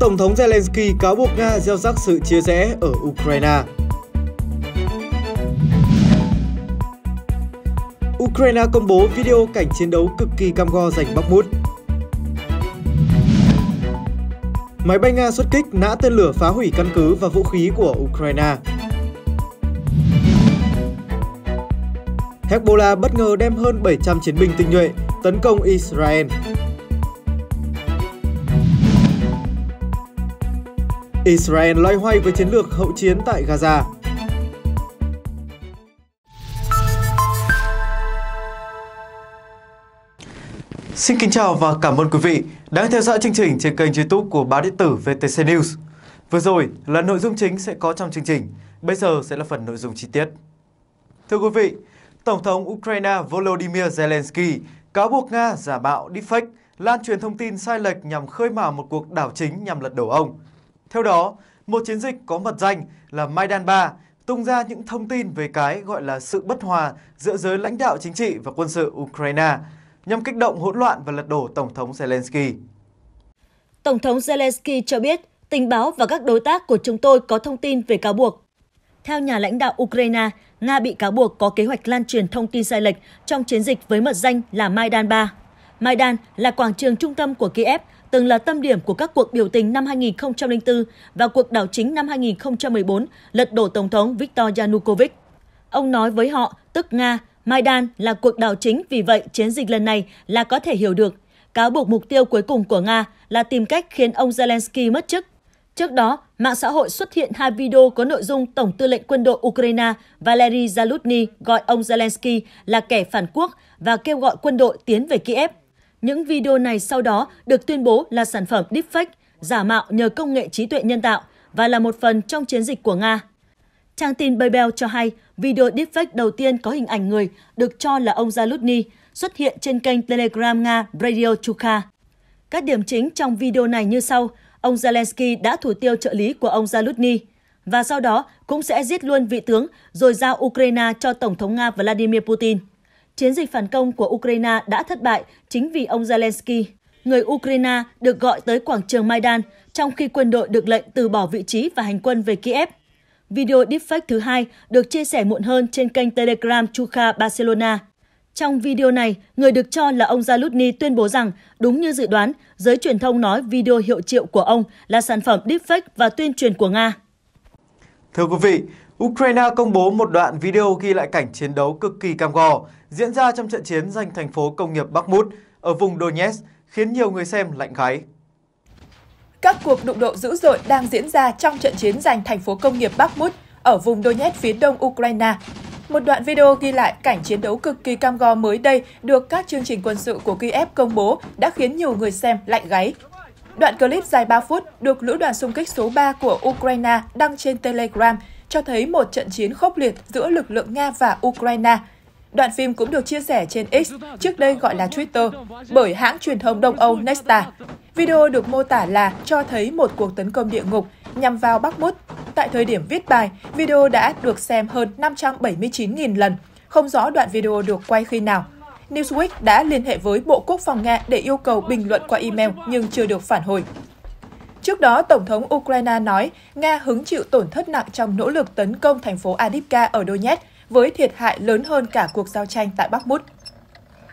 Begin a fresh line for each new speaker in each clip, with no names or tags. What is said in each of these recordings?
Tổng thống Zelensky cáo buộc Nga gieo rắc sự chia rẽ ở Ukraine. Ukraine công bố video cảnh chiến đấu cực kỳ cam go giành Bakhmut. Máy bay Nga xuất kích nã tên lửa phá hủy căn cứ và vũ khí của Ukraine. Hezbollah bất ngờ đem hơn 700 chiến binh tinh nhuệ tấn công Israel. Israel loay hoay với chiến lược hậu chiến tại Gaza. Xin kính chào và cảm ơn quý vị đang theo dõi chương trình trên kênh youtube của báo điện tử VTC News. Vừa rồi là nội dung chính sẽ có trong chương trình, bây giờ sẽ là phần nội dung chi tiết. Thưa quý vị, Tổng thống Ukraine Volodymyr Zelensky cáo buộc Nga giả mạo deepfake lan truyền thông tin sai lệch nhằm khơi mào một cuộc đảo chính nhằm lật đổ ông. Theo đó, một chiến dịch có mật danh là Maidan 3 tung ra những thông tin về cái gọi là sự bất hòa giữa giới lãnh đạo chính trị và quân sự Ukraine nhằm kích động hỗn loạn và lật đổ Tổng thống Zelensky.
Tổng thống Zelensky cho biết, tình báo và các đối tác của chúng tôi có thông tin về cáo buộc. Theo nhà lãnh đạo Ukraine, Nga bị cáo buộc có kế hoạch lan truyền thông tin sai lệch trong chiến dịch với mật danh là Maidan 3. Maidan là quảng trường trung tâm của Kiev, từng là tâm điểm của các cuộc biểu tình năm 2004 và cuộc đảo chính năm 2014 lật đổ Tổng thống Viktor Yanukovych. Ông nói với họ, tức Nga, Maidan là cuộc đảo chính vì vậy chiến dịch lần này là có thể hiểu được. Cáo buộc mục tiêu cuối cùng của Nga là tìm cách khiến ông Zelensky mất chức. Trước đó, mạng xã hội xuất hiện hai video có nội dung Tổng tư lệnh quân đội Ukraine Valery Zaluzny gọi ông Zelensky là kẻ phản quốc và kêu gọi quân đội tiến về Kiev. Những video này sau đó được tuyên bố là sản phẩm deepfake, giả mạo nhờ công nghệ trí tuệ nhân tạo và là một phần trong chiến dịch của Nga. Trang tin Babel cho hay video deepfake đầu tiên có hình ảnh người được cho là ông Zalutny xuất hiện trên kênh Telegram Nga Radio Chuka. Các điểm chính trong video này như sau, ông Zelensky đã thủ tiêu trợ lý của ông Zalutny và sau đó cũng sẽ giết luôn vị tướng rồi giao Ukraine cho Tổng thống Nga Vladimir Putin chiến dịch phản công của Ukraine đã thất bại chính vì ông Zelensky. Người Ukraine được gọi tới quảng trường Maidan, trong khi quân đội được lệnh từ bỏ vị trí và hành quân về Kiev. Video deepfake thứ hai được chia sẻ muộn hơn trên kênh Telegram Chuka Barcelona. Trong video này, người được cho là ông Zalutny tuyên bố rằng, đúng như dự đoán, giới truyền thông nói video
hiệu triệu của ông là sản phẩm deepfake và tuyên truyền của Nga. Thưa quý vị, Ukraine công bố một đoạn video ghi lại cảnh chiến đấu cực kỳ cam go diễn ra trong trận chiến giành thành phố công nghiệp Bakhmut ở vùng Donetsk, khiến nhiều người xem lạnh gáy.
Các cuộc đụng độ dữ dội đang diễn ra trong trận chiến giành thành phố công nghiệp Bakhmut ở vùng Donetsk phía đông Ukraine. Một đoạn video ghi lại cảnh chiến đấu cực kỳ cam go mới đây được các chương trình quân sự của Kiev công bố đã khiến nhiều người xem lạnh gáy. Đoạn clip dài 3 phút được lữ đoàn xung kích số 3 của Ukraine đăng trên Telegram – cho thấy một trận chiến khốc liệt giữa lực lượng Nga và Ukraine. Đoạn phim cũng được chia sẻ trên X, trước đây gọi là Twitter, bởi hãng truyền thông Đông Âu Nexstar. Video được mô tả là cho thấy một cuộc tấn công địa ngục nhằm vào bắc Bakhmut. Tại thời điểm viết bài, video đã được xem hơn 579.000 lần. Không rõ đoạn video được quay khi nào. Newsweek đã liên hệ với Bộ Quốc phòng Nga để yêu cầu bình luận qua email nhưng chưa được phản hồi. Trước đó, Tổng thống Ukraine nói Nga hứng chịu tổn thất nặng trong nỗ lực tấn công thành phố Adivka ở Donetsk, với thiệt hại lớn hơn cả cuộc giao tranh tại Bắc Mút.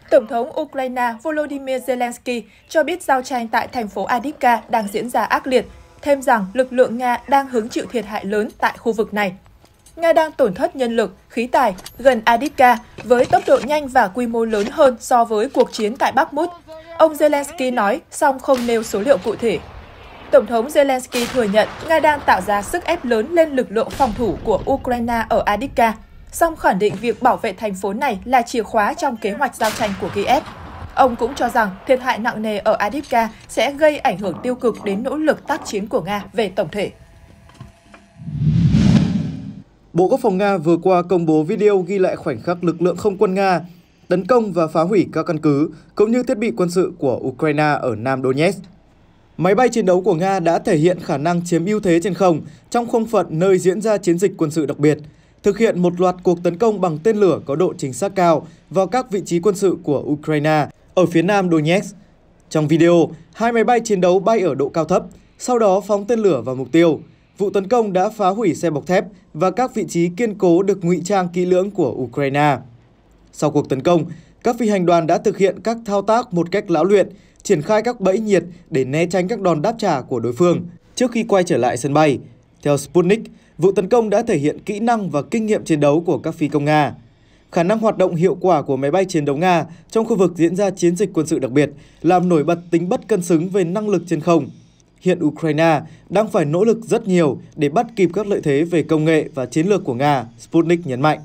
Tổng thống Ukraine Volodymyr Zelensky cho biết giao tranh tại thành phố Adivka đang diễn ra ác liệt, thêm rằng lực lượng Nga đang hứng chịu thiệt hại lớn tại khu vực này. Nga đang tổn thất nhân lực, khí tài gần Adivka với tốc độ nhanh và quy mô lớn hơn so với cuộc chiến tại Bakhmut. Ông Zelensky nói, song không nêu số liệu cụ thể. Tổng thống Zelensky thừa nhận Nga đang tạo ra sức ép lớn lên lực lượng phòng thủ của Ukraine ở Adivka, song khẳng định việc bảo vệ thành phố này là chìa khóa trong kế hoạch giao tranh của Kiev. Ông cũng cho rằng thiệt hại nặng nề ở Adivka sẽ gây ảnh hưởng tiêu cực đến nỗ lực tác chiến của Nga về tổng thể.
Bộ Quốc phòng Nga vừa qua công bố video ghi lại khoảnh khắc lực lượng không quân Nga tấn công và phá hủy các căn cứ cũng như thiết bị quân sự của Ukraine ở Nam Donetsk. Máy bay chiến đấu của Nga đã thể hiện khả năng chiếm ưu thế trên không trong không phận nơi diễn ra chiến dịch quân sự đặc biệt, thực hiện một loạt cuộc tấn công bằng tên lửa có độ chính xác cao vào các vị trí quân sự của Ukraine ở phía nam Donetsk. Trong video, hai máy bay chiến đấu bay ở độ cao thấp, sau đó phóng tên lửa vào mục tiêu. Vụ tấn công đã phá hủy xe bọc thép và các vị trí kiên cố được ngụy trang kỹ lưỡng của Ukraine. Sau cuộc tấn công, các phi hành đoàn đã thực hiện các thao tác một cách lão luyện, triển khai các bẫy nhiệt để né tránh các đòn đáp trả của đối phương trước khi quay trở lại sân bay. Theo Sputnik, vụ tấn công đã thể hiện kỹ năng và kinh nghiệm chiến đấu của các phi công Nga. Khả năng hoạt động hiệu quả của máy bay chiến đấu Nga trong khu vực diễn ra chiến dịch quân sự đặc biệt làm nổi bật tính bất cân xứng về năng lực trên không. Hiện Ukraine đang phải nỗ lực rất nhiều để bắt kịp các lợi thế về công nghệ và chiến lược của Nga, Sputnik nhấn mạnh.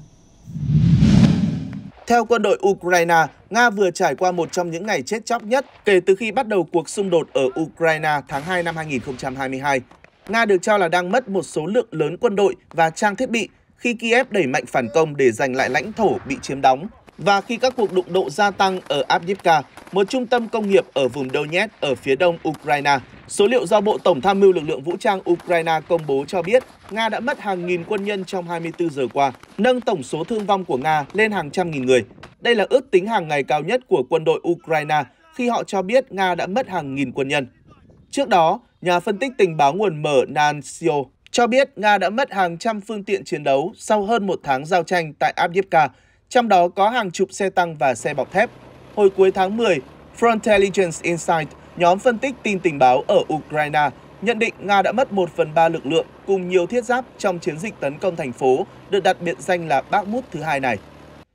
Theo
quân đội Ukraine, Nga vừa trải qua một trong những ngày chết chóc nhất kể từ khi bắt đầu cuộc xung đột ở Ukraine tháng 2 năm 2022. Nga được cho là đang mất một số lượng lớn quân đội và trang thiết bị khi Kiev đẩy mạnh phản công để giành lại lãnh thổ bị chiếm đóng và khi các cuộc đụng độ gia tăng ở Avdiivka, một trung tâm công nghiệp ở vùng Donetsk ở phía đông Ukraine, số liệu do Bộ Tổng tham mưu lực lượng vũ trang Ukraine công bố cho biết Nga đã mất hàng nghìn quân nhân trong 24 giờ qua, nâng tổng số thương vong của Nga lên hàng trăm nghìn người. Đây là ước tính hàng ngày cao nhất của quân đội Ukraine khi họ cho biết Nga đã mất hàng nghìn quân nhân. Trước đó, nhà phân tích tình báo nguồn mở Nansio cho biết Nga đã mất hàng trăm phương tiện chiến đấu sau hơn một tháng giao tranh tại Avdiivka trong đó có hàng chục xe tăng và xe bọc thép. Hồi cuối tháng 10, Frontintelligence Insight, nhóm phân tích tin tình báo ở Ukraine, nhận định Nga đã mất 1 phần 3 lực lượng cùng nhiều thiết giáp trong chiến dịch tấn công thành phố được đặt biệt danh là Bác Mút thứ hai này.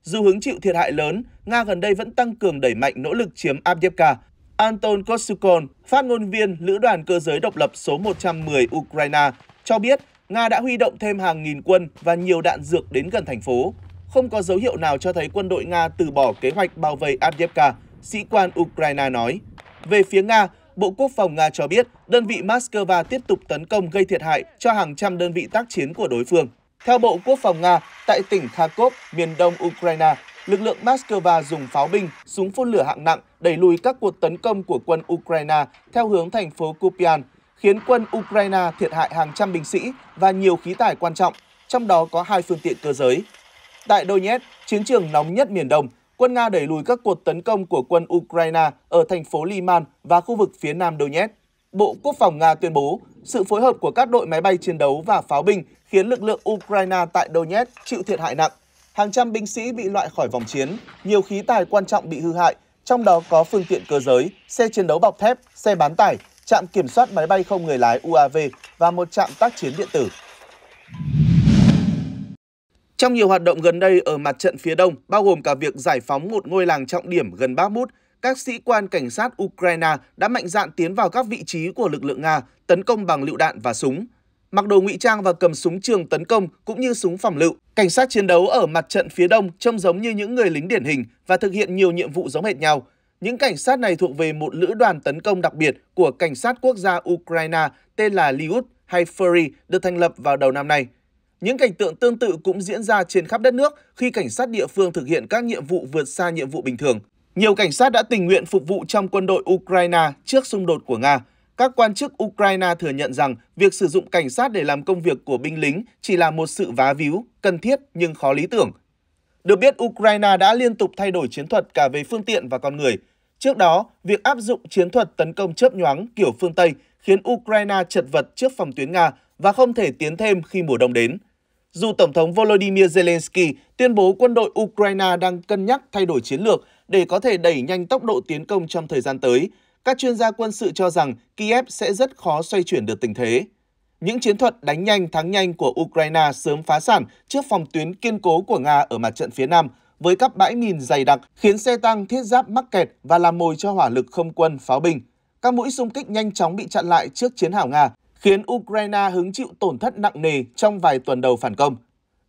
Dù hứng chịu thiệt hại lớn, Nga gần đây vẫn tăng cường đẩy mạnh nỗ lực chiếm Avdiivka. Anton Kostukon, phát ngôn viên Lữ đoàn Cơ giới Độc lập số 110 Ukraine, cho biết Nga đã huy động thêm hàng nghìn quân và nhiều đạn dược đến gần thành phố không có dấu hiệu nào cho thấy quân đội Nga từ bỏ kế hoạch bao vây Avdiivka, sĩ quan Ukraine nói. Về phía Nga, Bộ Quốc phòng Nga cho biết đơn vị Moscow tiếp tục tấn công gây thiệt hại cho hàng trăm đơn vị tác chiến của đối phương. Theo Bộ Quốc phòng Nga, tại tỉnh Kharkov, miền đông Ukraine, lực lượng Moscow dùng pháo binh, súng phun lửa hạng nặng đẩy lùi các cuộc tấn công của quân Ukraine theo hướng thành phố Kupian, khiến quân Ukraine thiệt hại hàng trăm binh sĩ và nhiều khí tải quan trọng, trong đó có hai phương tiện cơ giới. Tại Donetsk, chiến trường nóng nhất miền Đông, quân Nga đẩy lùi các cuộc tấn công của quân Ukraine ở thành phố Liman và khu vực phía nam Donetsk. Bộ Quốc phòng Nga tuyên bố, sự phối hợp của các đội máy bay chiến đấu và pháo binh khiến lực lượng Ukraine tại Donetsk chịu thiệt hại nặng. Hàng trăm binh sĩ bị loại khỏi vòng chiến, nhiều khí tài quan trọng bị hư hại, trong đó có phương tiện cơ giới, xe chiến đấu bọc thép, xe bán tải, trạm kiểm soát máy bay không người lái UAV và một trạm tác chiến điện tử. Trong nhiều hoạt động gần đây ở mặt trận phía đông, bao gồm cả việc giải phóng một ngôi làng trọng điểm gần Bakhmut, các sĩ quan cảnh sát Ukraine đã mạnh dạn tiến vào các vị trí của lực lượng Nga, tấn công bằng lựu đạn và súng. Mặc đồ ngụy trang và cầm súng trường tấn công cũng như súng phòng lựu, cảnh sát chiến đấu ở mặt trận phía đông trông giống như những người lính điển hình và thực hiện nhiều nhiệm vụ giống hệt nhau. Những cảnh sát này thuộc về một lữ đoàn tấn công đặc biệt của cảnh sát quốc gia Ukraine tên là Liut hay Fury được thành lập vào đầu năm nay. Những cảnh tượng tương tự cũng diễn ra trên khắp đất nước khi cảnh sát địa phương thực hiện các nhiệm vụ vượt xa nhiệm vụ bình thường. Nhiều cảnh sát đã tình nguyện phục vụ trong quân đội Ukraine trước xung đột của Nga. Các quan chức Ukraine thừa nhận rằng việc sử dụng cảnh sát để làm công việc của binh lính chỉ là một sự vá víu, cần thiết nhưng khó lý tưởng. Được biết, Ukraine đã liên tục thay đổi chiến thuật cả về phương tiện và con người. Trước đó, việc áp dụng chiến thuật tấn công chớp nhoáng kiểu phương Tây khiến Ukraine chật vật trước phòng tuyến Nga và không thể tiến thêm khi mùa đông đến dù Tổng thống Volodymyr Zelensky tuyên bố quân đội Ukraine đang cân nhắc thay đổi chiến lược để có thể đẩy nhanh tốc độ tiến công trong thời gian tới, các chuyên gia quân sự cho rằng Kiev sẽ rất khó xoay chuyển được tình thế. Những chiến thuật đánh nhanh thắng nhanh của Ukraine sớm phá sản trước phòng tuyến kiên cố của Nga ở mặt trận phía Nam, với các bãi mìn dày đặc khiến xe tăng thiết giáp mắc kẹt và làm mồi cho hỏa lực không quân pháo binh. Các mũi xung kích nhanh chóng bị chặn lại trước chiến hào Nga, khiến Ukraine hứng chịu tổn thất nặng nề trong vài tuần đầu phản công.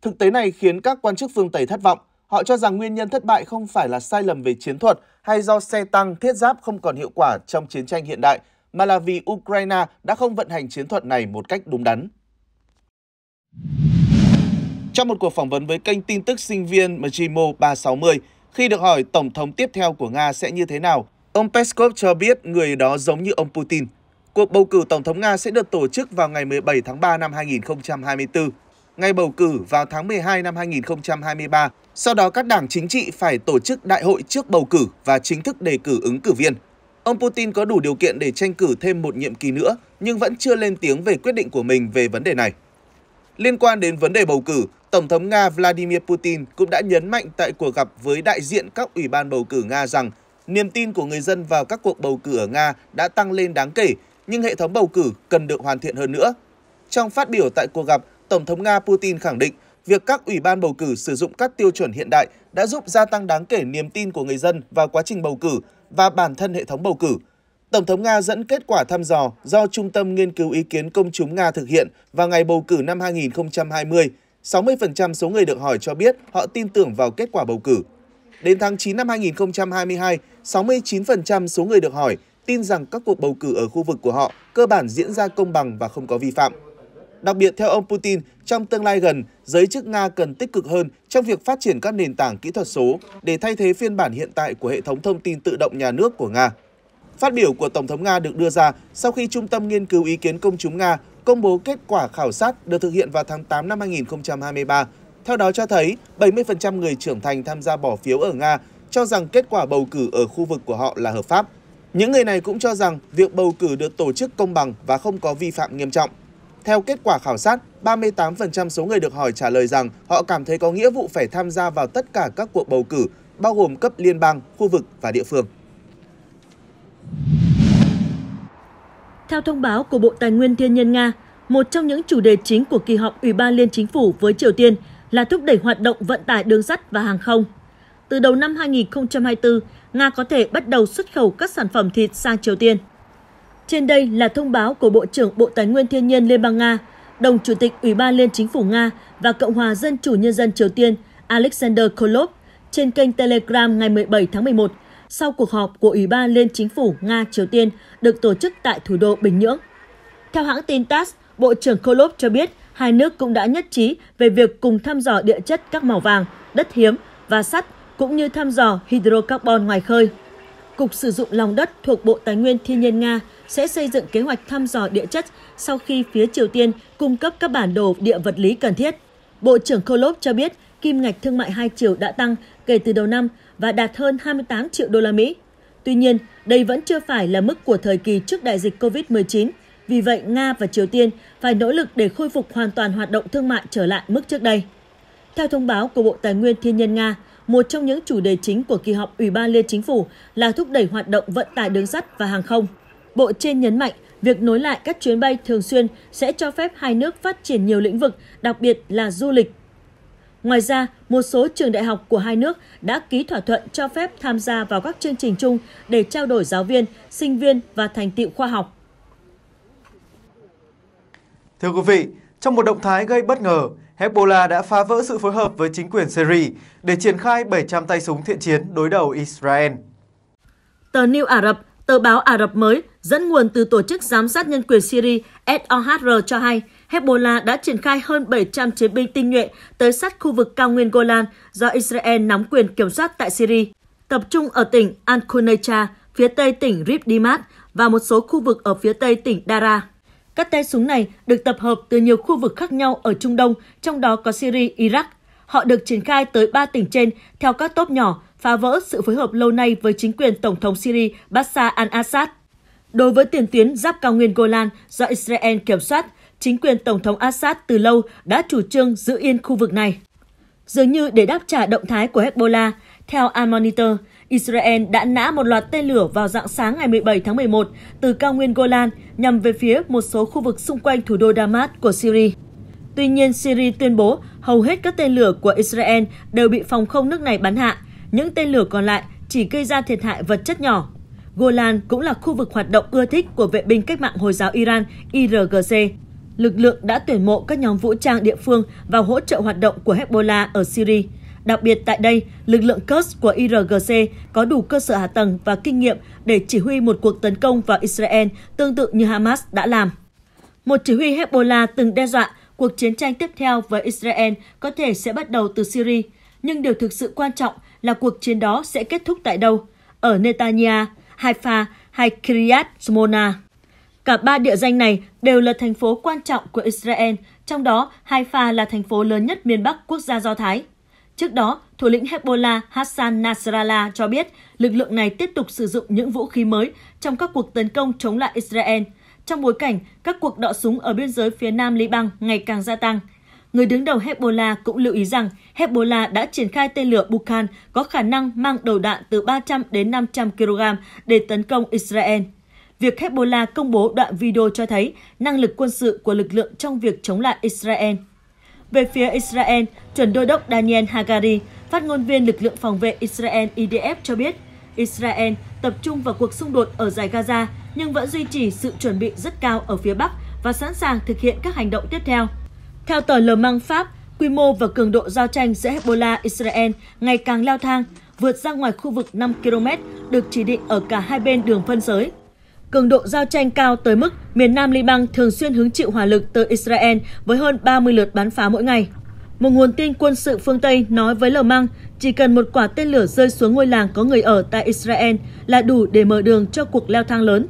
Thực tế này khiến các quan chức phương Tây thất vọng. Họ cho rằng nguyên nhân thất bại không phải là sai lầm về chiến thuật hay do xe tăng, thiết giáp không còn hiệu quả trong chiến tranh hiện đại, mà là vì Ukraine đã không vận hành chiến thuật này một cách đúng đắn. Trong một cuộc phỏng vấn với kênh tin tức sinh viên Mjimo 360, khi được hỏi Tổng thống tiếp theo của Nga sẽ như thế nào, ông Peskov cho biết người đó giống như ông Putin – Cuộc bầu cử Tổng thống Nga sẽ được tổ chức vào ngày 17 tháng 3 năm 2024, ngày bầu cử vào tháng 12 năm 2023. Sau đó các đảng chính trị phải tổ chức đại hội trước bầu cử và chính thức đề cử ứng cử viên. Ông Putin có đủ điều kiện để tranh cử thêm một nhiệm kỳ nữa nhưng vẫn chưa lên tiếng về quyết định của mình về vấn đề này. Liên quan đến vấn đề bầu cử, Tổng thống Nga Vladimir Putin cũng đã nhấn mạnh tại cuộc gặp với đại diện các ủy ban bầu cử Nga rằng niềm tin của người dân vào các cuộc bầu cử ở Nga đã tăng lên đáng kể nhưng hệ thống bầu cử cần được hoàn thiện hơn nữa. Trong phát biểu tại cuộc gặp, Tổng thống Nga Putin khẳng định việc các ủy ban bầu cử sử dụng các tiêu chuẩn hiện đại đã giúp gia tăng đáng kể niềm tin của người dân vào quá trình bầu cử và bản thân hệ thống bầu cử. Tổng thống Nga dẫn kết quả thăm dò do Trung tâm Nghiên cứu Ý kiến Công chúng Nga thực hiện vào ngày bầu cử năm 2020. 60% số người được hỏi cho biết họ tin tưởng vào kết quả bầu cử. Đến tháng 9 năm 2022, 69% số người được hỏi tin rằng các cuộc bầu cử ở khu vực của họ cơ bản diễn ra công bằng và không có vi phạm. Đặc biệt theo ông Putin, trong tương lai gần, giới chức Nga cần tích cực hơn trong việc phát triển các nền tảng kỹ thuật số để thay thế phiên bản hiện tại của hệ thống thông tin tự động nhà nước của Nga. Phát biểu của Tổng thống Nga được đưa ra sau khi Trung tâm Nghiên cứu Ý kiến Công chúng Nga công bố kết quả khảo sát được thực hiện vào tháng 8 năm 2023. Theo đó cho thấy, 70% người trưởng thành tham gia bỏ phiếu ở Nga cho rằng kết quả bầu cử ở khu vực của họ là hợp pháp, những người này cũng cho rằng việc bầu cử được tổ chức công bằng và không có vi phạm nghiêm trọng. Theo kết quả khảo sát, 38% số người được hỏi trả lời rằng họ cảm thấy có nghĩa vụ phải tham gia vào tất cả các cuộc bầu cử, bao gồm cấp liên bang, khu vực và địa phương.
Theo thông báo của Bộ Tài nguyên Thiên nhiên Nga, một trong những chủ đề chính của kỳ họp Ủy ban Liên chính phủ với Triều Tiên là thúc đẩy hoạt động vận tải đường sắt và hàng không. Từ đầu năm 2024, Nga có thể bắt đầu xuất khẩu các sản phẩm thịt sang Triều Tiên. Trên đây là thông báo của Bộ trưởng Bộ Tài nguyên Thiên nhiên Liên bang Nga, đồng Chủ tịch Ủy ban Liên chính phủ Nga và Cộng hòa Dân chủ Nhân dân Triều Tiên Alexander Kolob trên kênh Telegram ngày 17 tháng 11 sau cuộc họp của Ủy ban Liên chính phủ Nga-Triều Tiên được tổ chức tại thủ đô Bình Nhưỡng. Theo hãng tin TASS, Bộ trưởng Kolob cho biết hai nước cũng đã nhất trí về việc cùng thăm dò địa chất các mỏ vàng, đất hiếm và sắt cũng như thăm dò hydrocarbon ngoài khơi. Cục sử dụng lòng đất thuộc Bộ Tài nguyên Thiên nhiên Nga sẽ xây dựng kế hoạch thăm dò địa chất sau khi phía Triều Tiên cung cấp các bản đồ địa vật lý cần thiết. Bộ trưởng Kolob cho biết kim ngạch thương mại hai chiều đã tăng kể từ đầu năm và đạt hơn 28 triệu đô la Mỹ. Tuy nhiên, đây vẫn chưa phải là mức của thời kỳ trước đại dịch COVID-19. Vì vậy, Nga và Triều Tiên phải nỗ lực để khôi phục hoàn toàn hoạt động thương mại trở lại mức trước đây. Theo thông báo của Bộ Tài nguyên Thiên nhiên Nga, một trong những chủ đề chính của kỳ họp Ủy ban Liên Chính phủ là thúc đẩy hoạt động vận tải đường sắt và hàng không. Bộ trên nhấn mạnh, việc nối lại các chuyến bay thường xuyên sẽ cho phép hai nước phát triển nhiều lĩnh vực, đặc biệt là du lịch. Ngoài ra, một số trường đại học của hai nước đã ký thỏa thuận cho phép tham gia vào các chương trình chung để trao đổi giáo viên, sinh viên và thành tựu khoa học.
Thưa quý vị, trong một động thái gây bất ngờ, Hezbollah đã phá vỡ sự phối hợp với chính quyền Syria để triển khai 700 tay súng thiện chiến đối đầu Israel.
Tờ New Arab, tờ báo Ả Rập mới, dẫn nguồn từ Tổ chức Giám sát Nhân quyền Syria SOHR cho hay, Hezbollah đã triển khai hơn 700 chiến binh tinh nhuệ tới sát khu vực cao nguyên Golan do Israel nắm quyền kiểm soát tại Syria, tập trung ở tỉnh al phía tây tỉnh Rif và một số khu vực ở phía tây tỉnh Dara. Các tay súng này được tập hợp từ nhiều khu vực khác nhau ở Trung Đông, trong đó có Syria, Iraq. Họ được triển khai tới ba tỉnh trên theo các tốp nhỏ, phá vỡ sự phối hợp lâu nay với chính quyền Tổng thống Syria Bashar al-Assad. Đối với tiền tuyến giáp cao nguyên Golan do Israel kiểm soát, chính quyền Tổng thống Assad từ lâu đã chủ trương giữ yên khu vực này. Dường như để đáp trả động thái của Hezbollah, theo Al Monitor, Israel đã nã một loạt tên lửa vào dạng sáng ngày 17 tháng 11 từ cao nguyên Golan nhằm về phía một số khu vực xung quanh thủ đô Damas của Syria. Tuy nhiên, Syria tuyên bố hầu hết các tên lửa của Israel đều bị phòng không nước này bắn hạ. Những tên lửa còn lại chỉ gây ra thiệt hại vật chất nhỏ. Golan cũng là khu vực hoạt động ưa thích của vệ binh cách mạng Hồi giáo Iran IRGC. Lực lượng đã tuyển mộ các nhóm vũ trang địa phương vào hỗ trợ hoạt động của Hezbollah ở Syria. Đặc biệt tại đây, lực lượng Quds của IRGC có đủ cơ sở hạ tầng và kinh nghiệm để chỉ huy một cuộc tấn công vào Israel tương tự như Hamas đã làm. Một chỉ huy Hezbollah từng đe dọa cuộc chiến tranh tiếp theo với Israel có thể sẽ bắt đầu từ Syria, nhưng điều thực sự quan trọng là cuộc chiến đó sẽ kết thúc tại đâu, ở Netanya, Haifa hay Kiryat Shmona. Cả ba địa danh này đều là thành phố quan trọng của Israel, trong đó Haifa là thành phố lớn nhất miền Bắc quốc gia Do Thái. Trước đó, thủ lĩnh Hezbollah Hassan Nasrallah cho biết lực lượng này tiếp tục sử dụng những vũ khí mới trong các cuộc tấn công chống lại Israel, trong bối cảnh các cuộc đọ súng ở biên giới phía nam Liban ngày càng gia tăng. Người đứng đầu Hezbollah cũng lưu ý rằng Hezbollah đã triển khai tên lửa Bukan có khả năng mang đầu đạn từ 300 đến 500 kg để tấn công Israel. Việc Hezbollah công bố đoạn video cho thấy năng lực quân sự của lực lượng trong việc chống lại Israel – về phía Israel, chuẩn đô đốc Daniel Hagari, phát ngôn viên lực lượng phòng vệ Israel IDF cho biết, Israel tập trung vào cuộc xung đột ở giải Gaza nhưng vẫn duy trì sự chuẩn bị rất cao ở phía Bắc và sẵn sàng thực hiện các hành động tiếp theo. Theo tờ Le Mang Pháp, quy mô và cường độ giao tranh giữa Hezbollah Israel ngày càng leo thang, vượt ra ngoài khu vực 5 km được chỉ định ở cả hai bên đường phân giới. Cường độ giao tranh cao tới mức miền Nam Liban thường xuyên hứng chịu hỏa lực từ Israel với hơn 30 lượt bắn phá mỗi ngày. Một nguồn tin quân sự phương Tây nói với Lờ Măng chỉ cần một quả tên lửa rơi xuống ngôi làng có người ở tại Israel là đủ để mở đường cho cuộc leo thang lớn.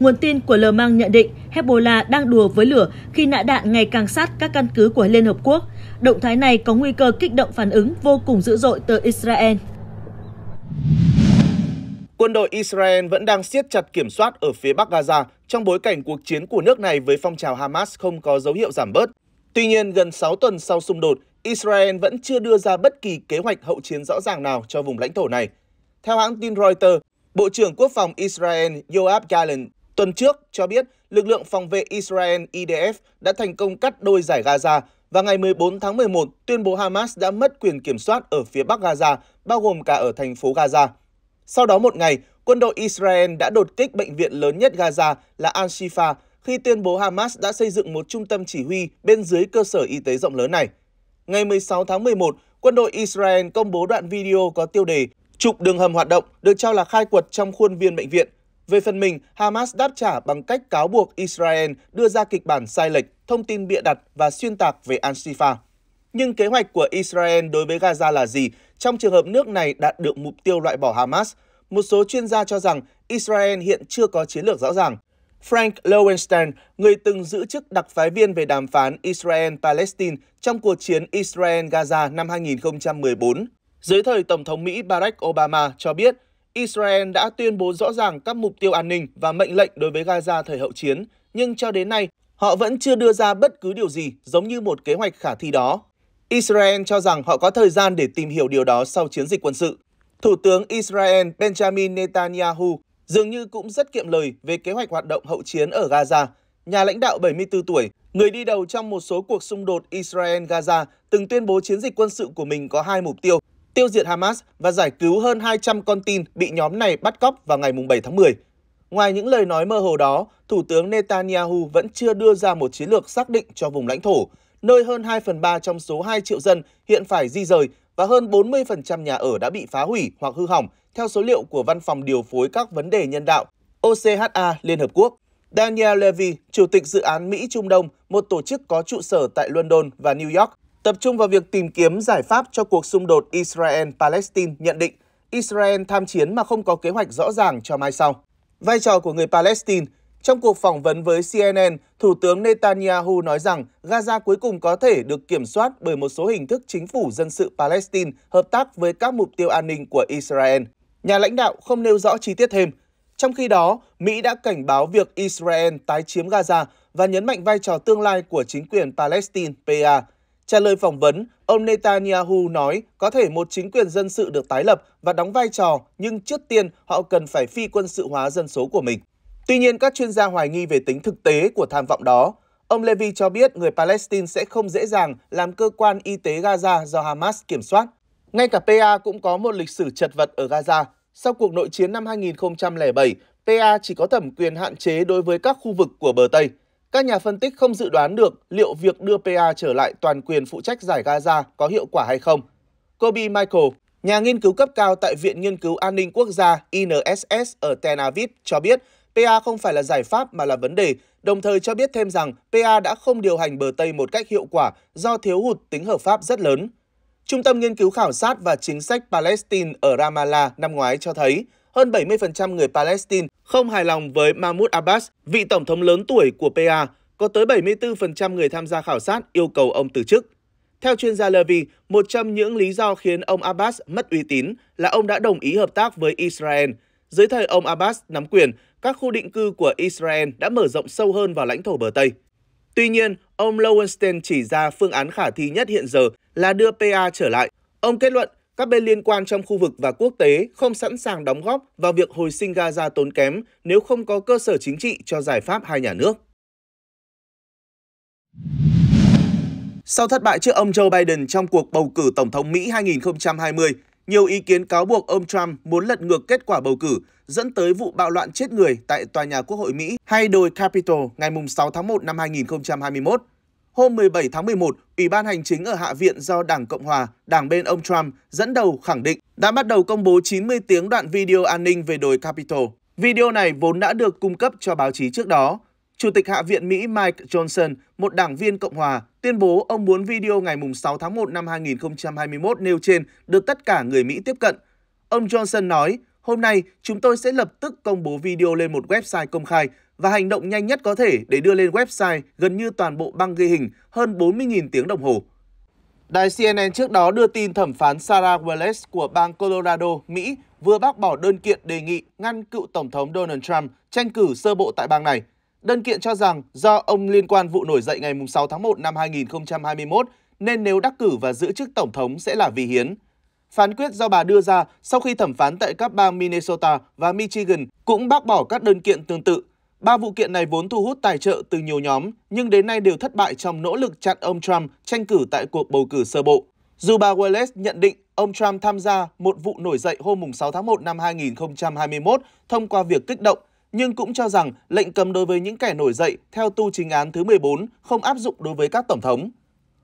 Nguồn tin của Lờ Măng nhận định Hezbollah đang đùa với lửa khi nã đạn ngày càng sát các căn cứ của Liên Hợp Quốc. Động thái này có nguy cơ kích động phản ứng vô cùng dữ dội từ Israel
quân đội Israel vẫn đang siết chặt kiểm soát ở phía Bắc Gaza trong bối cảnh cuộc chiến của nước này với phong trào Hamas không có dấu hiệu giảm bớt. Tuy nhiên, gần 6 tuần sau xung đột, Israel vẫn chưa đưa ra bất kỳ kế hoạch hậu chiến rõ ràng nào cho vùng lãnh thổ này. Theo hãng tin Reuters, Bộ trưởng Quốc phòng Israel Yoav Gallant tuần trước cho biết lực lượng phòng vệ Israel IDF đã thành công cắt đôi giải Gaza và ngày 14 tháng 11 tuyên bố Hamas đã mất quyền kiểm soát ở phía bắc Gaza, bao gồm cả ở thành phố Gaza. Sau đó một ngày, quân đội Israel đã đột kích bệnh viện lớn nhất Gaza là Al-Shifa khi tuyên bố Hamas đã xây dựng một trung tâm chỉ huy bên dưới cơ sở y tế rộng lớn này. Ngày 16 tháng 11, quân đội Israel công bố đoạn video có tiêu đề "trục đường hầm hoạt động được cho là khai quật trong khuôn viên bệnh viện. Về phần mình, Hamas đáp trả bằng cách cáo buộc Israel đưa ra kịch bản sai lệch, thông tin bịa đặt và xuyên tạc về Al-Shifa. Nhưng kế hoạch của Israel đối với Gaza là gì trong trường hợp nước này đạt được mục tiêu loại bỏ Hamas, một số chuyên gia cho rằng Israel hiện chưa có chiến lược rõ ràng. Frank Lowenstein, người từng giữ chức đặc phái viên về đàm phán Israel-Palestine trong cuộc chiến Israel-Gaza năm 2014, dưới thời Tổng thống Mỹ Barack Obama cho biết Israel đã tuyên bố rõ ràng các mục tiêu an ninh và mệnh lệnh đối với Gaza thời hậu chiến, nhưng cho đến nay họ vẫn chưa đưa ra bất cứ điều gì giống như một kế hoạch khả thi đó. Israel cho rằng họ có thời gian để tìm hiểu điều đó sau chiến dịch quân sự. Thủ tướng Israel Benjamin Netanyahu dường như cũng rất kiệm lời về kế hoạch hoạt động hậu chiến ở Gaza. Nhà lãnh đạo 74 tuổi, người đi đầu trong một số cuộc xung đột Israel-Gaza, từng tuyên bố chiến dịch quân sự của mình có hai mục tiêu, tiêu diệt Hamas và giải cứu hơn 200 con tin bị nhóm này bắt cóc vào ngày 7 tháng 10. Ngoài những lời nói mơ hồ đó, Thủ tướng Netanyahu vẫn chưa đưa ra một chiến lược xác định cho vùng lãnh thổ, nơi hơn 2 phần 3 trong số 2 triệu dân hiện phải di rời và hơn 40% nhà ở đã bị phá hủy hoặc hư hỏng, theo số liệu của Văn phòng Điều phối các vấn đề nhân đạo OCHA Liên Hợp Quốc. Daniel Levy, Chủ tịch dự án Mỹ Trung Đông, một tổ chức có trụ sở tại London và New York, tập trung vào việc tìm kiếm giải pháp cho cuộc xung đột Israel-Palestine nhận định Israel tham chiến mà không có kế hoạch rõ ràng cho mai sau. Vai trò của người Palestine trong cuộc phỏng vấn với CNN, Thủ tướng Netanyahu nói rằng Gaza cuối cùng có thể được kiểm soát bởi một số hình thức chính phủ dân sự Palestine hợp tác với các mục tiêu an ninh của Israel. Nhà lãnh đạo không nêu rõ chi tiết thêm. Trong khi đó, Mỹ đã cảnh báo việc Israel tái chiếm Gaza và nhấn mạnh vai trò tương lai của chính quyền Palestine PA. Trả lời phỏng vấn, ông Netanyahu nói có thể một chính quyền dân sự được tái lập và đóng vai trò, nhưng trước tiên họ cần phải phi quân sự hóa dân số của mình. Tuy nhiên, các chuyên gia hoài nghi về tính thực tế của tham vọng đó. Ông Levy cho biết người Palestine sẽ không dễ dàng làm cơ quan y tế Gaza do Hamas kiểm soát. Ngay cả PA cũng có một lịch sử chật vật ở Gaza. Sau cuộc nội chiến năm 2007, PA chỉ có thẩm quyền hạn chế đối với các khu vực của bờ Tây. Các nhà phân tích không dự đoán được liệu việc đưa PA trở lại toàn quyền phụ trách giải Gaza có hiệu quả hay không. Kobe Michael, nhà nghiên cứu cấp cao tại Viện Nghiên cứu An ninh Quốc gia INSS ở Tel Aviv cho biết PA không phải là giải pháp mà là vấn đề, đồng thời cho biết thêm rằng PA đã không điều hành bờ Tây một cách hiệu quả do thiếu hụt tính hợp pháp rất lớn. Trung tâm Nghiên cứu Khảo sát và Chính sách Palestine ở Ramallah năm ngoái cho thấy hơn 70% người Palestine không hài lòng với Mahmoud Abbas, vị tổng thống lớn tuổi của PA, có tới 74% người tham gia khảo sát yêu cầu ông từ chức. Theo chuyên gia Levy, một trong những lý do khiến ông Abbas mất uy tín là ông đã đồng ý hợp tác với Israel. Dưới thời ông Abbas nắm quyền, các khu định cư của Israel đã mở rộng sâu hơn vào lãnh thổ bờ Tây. Tuy nhiên, ông Lowenstein chỉ ra phương án khả thi nhất hiện giờ là đưa PA trở lại. Ông kết luận các bên liên quan trong khu vực và quốc tế không sẵn sàng đóng góp vào việc hồi sinh Gaza tốn kém nếu không có cơ sở chính trị cho giải pháp hai nhà nước. Sau thất bại trước ông Joe Biden trong cuộc bầu cử Tổng thống Mỹ 2020, nhiều ý kiến cáo buộc ông Trump muốn lật ngược kết quả bầu cử, dẫn tới vụ bạo loạn chết người tại Tòa nhà Quốc hội Mỹ hay đồi Capitol ngày 6 tháng 1 năm 2021. Hôm 17 tháng 11, Ủy ban Hành chính ở Hạ viện do Đảng Cộng Hòa, đảng bên ông Trump, dẫn đầu khẳng định đã bắt đầu công bố 90 tiếng đoạn video an ninh về đồi Capitol. Video này vốn đã được cung cấp cho báo chí trước đó. Chủ tịch Hạ viện Mỹ Mike Johnson, một đảng viên Cộng hòa, tuyên bố ông muốn video ngày 6 tháng 1 năm 2021 nêu trên được tất cả người Mỹ tiếp cận. Ông Johnson nói, hôm nay chúng tôi sẽ lập tức công bố video lên một website công khai và hành động nhanh nhất có thể để đưa lên website gần như toàn bộ băng ghi hình hơn 40.000 tiếng đồng hồ. Đài CNN trước đó đưa tin thẩm phán Sarah Wallace của bang Colorado, Mỹ vừa bác bỏ đơn kiện đề nghị ngăn cựu Tổng thống Donald Trump tranh cử sơ bộ tại bang này. Đơn kiện cho rằng do ông liên quan vụ nổi dậy ngày 6 tháng 1 năm 2021 nên nếu đắc cử và giữ chức tổng thống sẽ là vi hiến. Phán quyết do bà đưa ra sau khi thẩm phán tại các bang Minnesota và Michigan cũng bác bỏ các đơn kiện tương tự. Ba vụ kiện này vốn thu hút tài trợ từ nhiều nhóm, nhưng đến nay đều thất bại trong nỗ lực chặn ông Trump tranh cử tại cuộc bầu cử sơ bộ. Dù bà Wallace nhận định ông Trump tham gia một vụ nổi dậy hôm 6 tháng 1 năm 2021 thông qua việc kích động, nhưng cũng cho rằng lệnh cấm đối với những kẻ nổi dậy theo tu chính án thứ 14 không áp dụng đối với các tổng thống.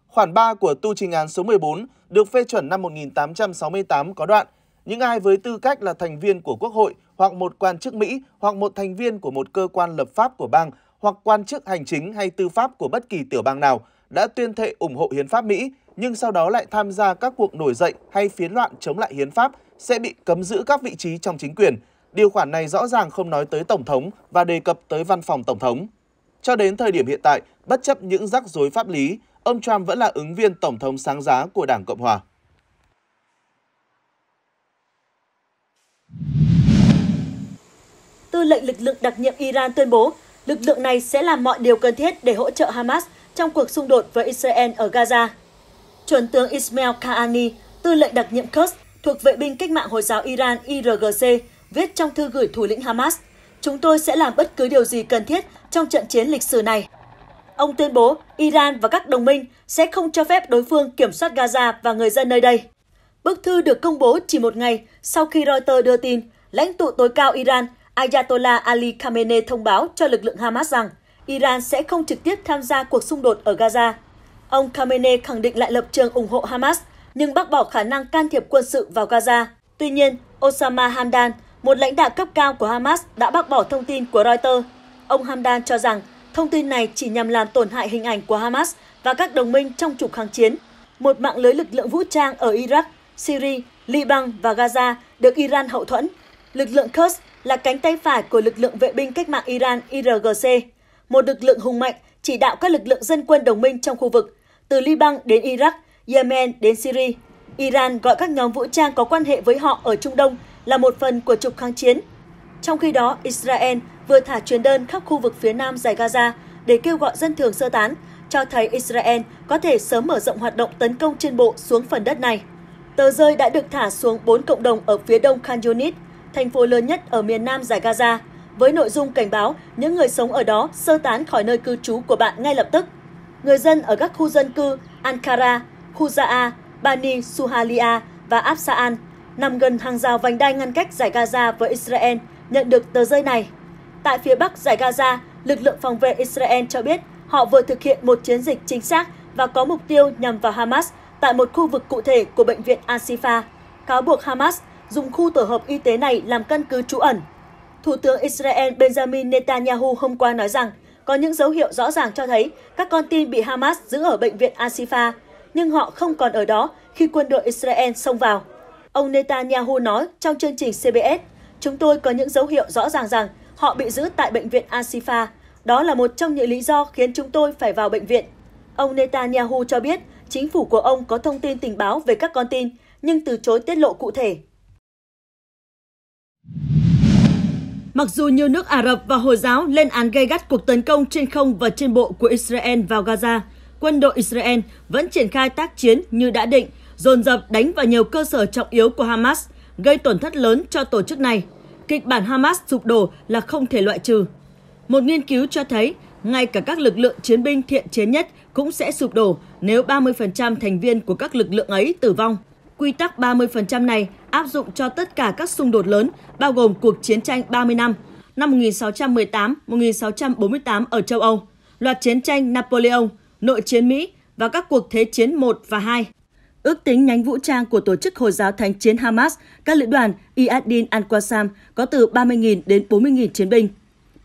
Khoản 3 của tu chính án số 14 được phê chuẩn năm 1868 có đoạn những ai với tư cách là thành viên của Quốc hội hoặc một quan chức Mỹ hoặc một thành viên của một cơ quan lập pháp của bang hoặc quan chức hành chính hay tư pháp của bất kỳ tiểu bang nào đã tuyên thệ ủng hộ hiến pháp Mỹ nhưng sau đó lại tham gia các cuộc nổi dậy hay phiến loạn chống lại hiến pháp sẽ bị cấm giữ các vị trí trong chính quyền – Điều khoản này rõ ràng không nói tới Tổng thống và đề cập tới văn phòng Tổng thống. Cho đến thời điểm hiện tại, bất chấp những rắc rối pháp lý, ông Trump vẫn là ứng viên Tổng thống sáng giá của Đảng Cộng Hòa.
Tư lệnh lực lượng đặc nhiệm Iran tuyên bố lực lượng này sẽ làm mọi điều cần thiết để hỗ trợ Hamas trong cuộc xung đột với Israel ở Gaza. Chuẩn tướng Ismail Kahani, tư lệnh đặc nhiệm Quds thuộc vệ binh cách mạng Hồi giáo Iran IRGC, viết trong thư gửi thủ lĩnh Hamas. Chúng tôi sẽ làm bất cứ điều gì cần thiết trong trận chiến lịch sử này. Ông tuyên bố Iran và các đồng minh sẽ không cho phép đối phương kiểm soát Gaza và người dân nơi đây. Bức thư được công bố chỉ một ngày sau khi Reuters đưa tin lãnh tụ tối cao Iran Ayatollah Ali Khamenei thông báo cho lực lượng Hamas rằng Iran sẽ không trực tiếp tham gia cuộc xung đột ở Gaza. Ông Khamenei khẳng định lại lập trường ủng hộ Hamas, nhưng bác bỏ khả năng can thiệp quân sự vào Gaza. Tuy nhiên, Osama Hamdan, một lãnh đạo cấp cao của Hamas đã bác bỏ thông tin của Reuters. Ông Hamdan cho rằng thông tin này chỉ nhằm làm tổn hại hình ảnh của Hamas và các đồng minh trong trục kháng chiến. Một mạng lưới lực lượng vũ trang ở Iraq, Syria, Liban và Gaza được Iran hậu thuẫn. Lực lượng Quds là cánh tay phải của lực lượng vệ binh cách mạng Iran IRGC, một lực lượng hùng mạnh chỉ đạo các lực lượng dân quân đồng minh trong khu vực, từ Liban đến Iraq, Yemen đến Syria. Iran gọi các nhóm vũ trang có quan hệ với họ ở Trung Đông là một phần của trục kháng chiến. Trong khi đó, Israel vừa thả truyền đơn khắp khu vực phía nam giải Gaza để kêu gọi dân thường sơ tán, cho thấy Israel có thể sớm mở rộng hoạt động tấn công trên bộ xuống phần đất này. Tờ rơi đã được thả xuống 4 cộng đồng ở phía đông Khan Yunis, thành phố lớn nhất ở miền nam giải Gaza, với nội dung cảnh báo những người sống ở đó sơ tán khỏi nơi cư trú của bạn ngay lập tức. Người dân ở các khu dân cư Ankara, Khuzaa, Bani Suhalia và Absaan nằm gần hàng rào vành đai ngăn cách giải Gaza với Israel, nhận được tờ rơi này. Tại phía bắc giải Gaza, lực lượng phòng vệ Israel cho biết họ vừa thực hiện một chiến dịch chính xác và có mục tiêu nhằm vào Hamas tại một khu vực cụ thể của bệnh viện Asifa Cáo buộc Hamas dùng khu tổ hợp y tế này làm căn cứ trú ẩn. Thủ tướng Israel Benjamin Netanyahu hôm qua nói rằng có những dấu hiệu rõ ràng cho thấy các con tin bị Hamas giữ ở bệnh viện Asifa nhưng họ không còn ở đó khi quân đội Israel xông vào. Ông Netanyahu nói trong chương trình CBS, chúng tôi có những dấu hiệu rõ ràng rằng họ bị giữ tại bệnh viện Asifa. Đó là một trong những lý do khiến chúng tôi phải vào bệnh viện. Ông Netanyahu cho biết chính phủ của ông có thông tin tình báo về các con tin, nhưng từ chối tiết lộ cụ thể. Mặc dù nhiều nước Ả Rập và Hồi giáo lên án gây gắt cuộc tấn công trên không và trên bộ của Israel vào Gaza, quân đội Israel vẫn triển khai tác chiến như đã định – dồn dập đánh vào nhiều cơ sở trọng yếu của Hamas, gây tổn thất lớn cho tổ chức này. Kịch bản Hamas sụp đổ là không thể loại trừ. Một nghiên cứu cho thấy, ngay cả các lực lượng chiến binh thiện chiến nhất cũng sẽ sụp đổ nếu 30% thành viên của các lực lượng ấy tử vong. Quy tắc 30% này áp dụng cho tất cả các xung đột lớn, bao gồm cuộc chiến tranh 30 năm, năm 1618-1648 ở châu Âu, loạt chiến tranh Napoleon, nội chiến Mỹ và các cuộc thế chiến 1 và 2. Ước tính nhánh vũ trang của tổ chức Hồi giáo Thánh chiến Hamas, các lữ đoàn Iadin al-Qassam có từ 30.000 đến 40.000 chiến binh.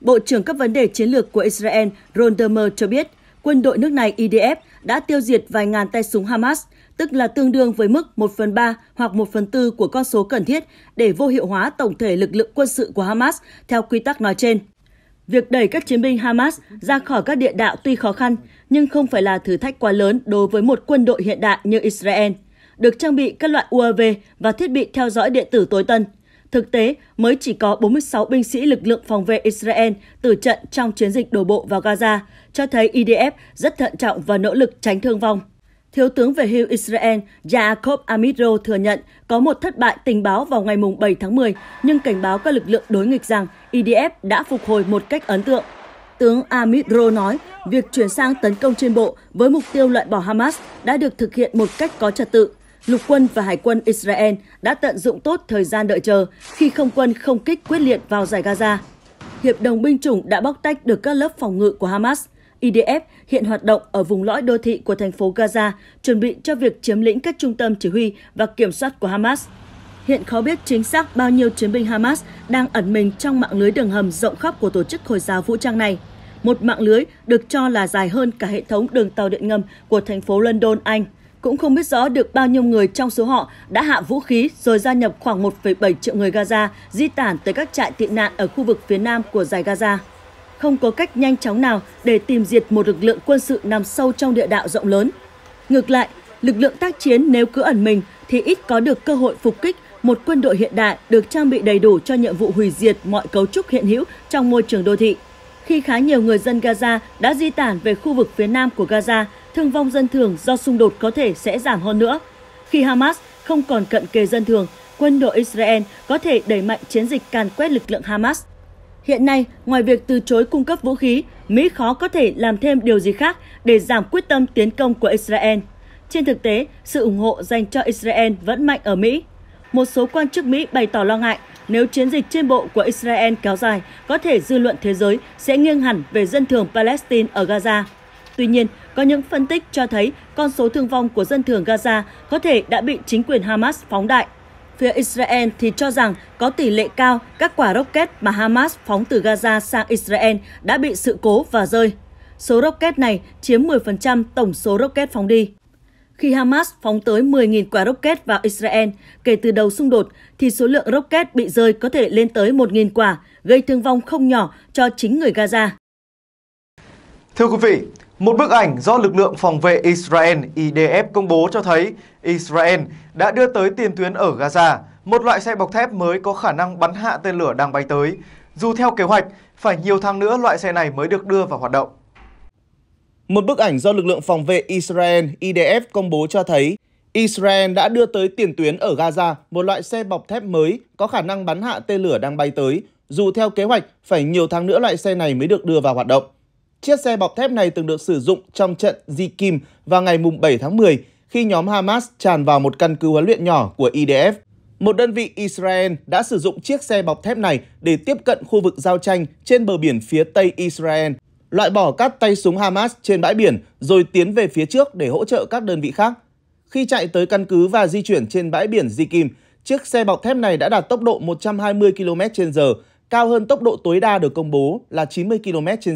Bộ trưởng các vấn đề chiến lược của Israel Ron Dermer cho biết, quân đội nước này IDF đã tiêu diệt vài ngàn tay súng Hamas, tức là tương đương với mức 1 phần 3 hoặc 1 phần 4 của con số cần thiết để vô hiệu hóa tổng thể lực lượng quân sự của Hamas theo quy tắc nói trên. Việc đẩy các chiến binh Hamas ra khỏi các địa đạo tuy khó khăn, nhưng không phải là thử thách quá lớn đối với một quân đội hiện đại như Israel, được trang bị các loại UAV và thiết bị theo dõi điện tử tối tân. Thực tế, mới chỉ có 46 binh sĩ lực lượng phòng vệ Israel tử trận trong chiến dịch đổ bộ vào Gaza, cho thấy IDF e rất thận trọng và nỗ lực tránh thương vong. Thiếu tướng về hưu Israel Yaakov Amidro thừa nhận có một thất bại tình báo vào ngày 7 tháng 10, nhưng cảnh báo các lực lượng đối nghịch rằng IDF e đã phục hồi một cách ấn tượng. Tướng Amidro nói việc chuyển sang tấn công trên bộ với mục tiêu loại bỏ Hamas đã được thực hiện một cách có trật tự. Lục quân và Hải quân Israel đã tận dụng tốt thời gian đợi chờ khi không quân không kích quyết liệt vào giải Gaza. Hiệp đồng binh chủng đã bóc tách được các lớp phòng ngự của Hamas – IDF hiện hoạt động ở vùng lõi đô thị của thành phố Gaza, chuẩn bị cho việc chiếm lĩnh các trung tâm chỉ huy và kiểm soát của Hamas. Hiện khó biết chính xác bao nhiêu chiến binh Hamas đang ẩn mình trong mạng lưới đường hầm rộng khắp của tổ chức Hồi giáo vũ trang này. Một mạng lưới được cho là dài hơn cả hệ thống đường tàu điện ngầm của thành phố London, Anh. Cũng không biết rõ được bao nhiêu người trong số họ đã hạ vũ khí rồi gia nhập khoảng 1,7 triệu người Gaza di tản tới các trại tị nạn ở khu vực phía nam của giải Gaza không có cách nhanh chóng nào để tìm diệt một lực lượng quân sự nằm sâu trong địa đạo rộng lớn. Ngược lại, lực lượng tác chiến nếu cứ ẩn mình thì ít có được cơ hội phục kích một quân đội hiện đại được trang bị đầy đủ cho nhiệm vụ hủy diệt mọi cấu trúc hiện hữu trong môi trường đô thị. Khi khá nhiều người dân Gaza đã di tản về khu vực phía nam của Gaza, thương vong dân thường do xung đột có thể sẽ giảm hơn nữa. Khi Hamas không còn cận kề dân thường, quân đội Israel có thể đẩy mạnh chiến dịch càn quét lực lượng Hamas. Hiện nay, ngoài việc từ chối cung cấp vũ khí, Mỹ khó có thể làm thêm điều gì khác để giảm quyết tâm tiến công của Israel. Trên thực tế, sự ủng hộ dành cho Israel vẫn mạnh ở Mỹ. Một số quan chức Mỹ bày tỏ lo ngại nếu chiến dịch trên bộ của Israel kéo dài, có thể dư luận thế giới sẽ nghiêng hẳn về dân thường Palestine ở Gaza. Tuy nhiên, có những phân tích cho thấy con số thương vong của dân thường Gaza có thể đã bị chính quyền Hamas phóng đại. Phía Israel thì cho rằng có tỷ lệ cao các quả rocket mà Hamas phóng từ Gaza sang Israel đã bị sự cố và rơi. Số rocket này chiếm 10% tổng số rocket phóng đi. Khi Hamas phóng tới 10.000 quả rocket vào Israel kể từ đầu xung đột, thì số lượng rocket bị rơi có thể lên tới 1.000 quả, gây thương vong không nhỏ cho chính người Gaza.
Thưa quý vị, một bức ảnh do lực lượng phòng vệ Israel IDF công bố cho thấy Israel đã đưa tới tiền tuyến ở Gaza, một loại xe bọc thép mới có khả năng bắn hạ tên lửa đang
bay tới. Dù theo kế hoạch, phải nhiều tháng nữa loại xe này mới được đưa vào hoạt động. Một bức ảnh do lực lượng phòng vệ Israel IDF công bố cho thấy Israel đã đưa tới tiền tuyến ở Gaza một loại xe bọc thép mới có khả năng bắn hạ tên lửa đang bay tới. Dù theo kế hoạch, phải nhiều tháng nữa loại xe này mới được đưa vào hoạt động. Chiếc xe bọc thép này từng được sử dụng trong trận Zikim vào ngày 7 tháng 10 khi nhóm Hamas tràn vào một căn cứ huấn luyện nhỏ của IDF. Một đơn vị Israel đã sử dụng chiếc xe bọc thép này để tiếp cận khu vực giao tranh trên bờ biển phía Tây Israel, loại bỏ các tay súng Hamas trên bãi biển rồi tiến về phía trước để hỗ trợ các đơn vị khác. Khi chạy tới căn cứ và di chuyển trên bãi biển Zikim, chiếc xe bọc thép này đã đạt tốc độ 120 km h cao hơn tốc độ tối đa được công bố là 90 km h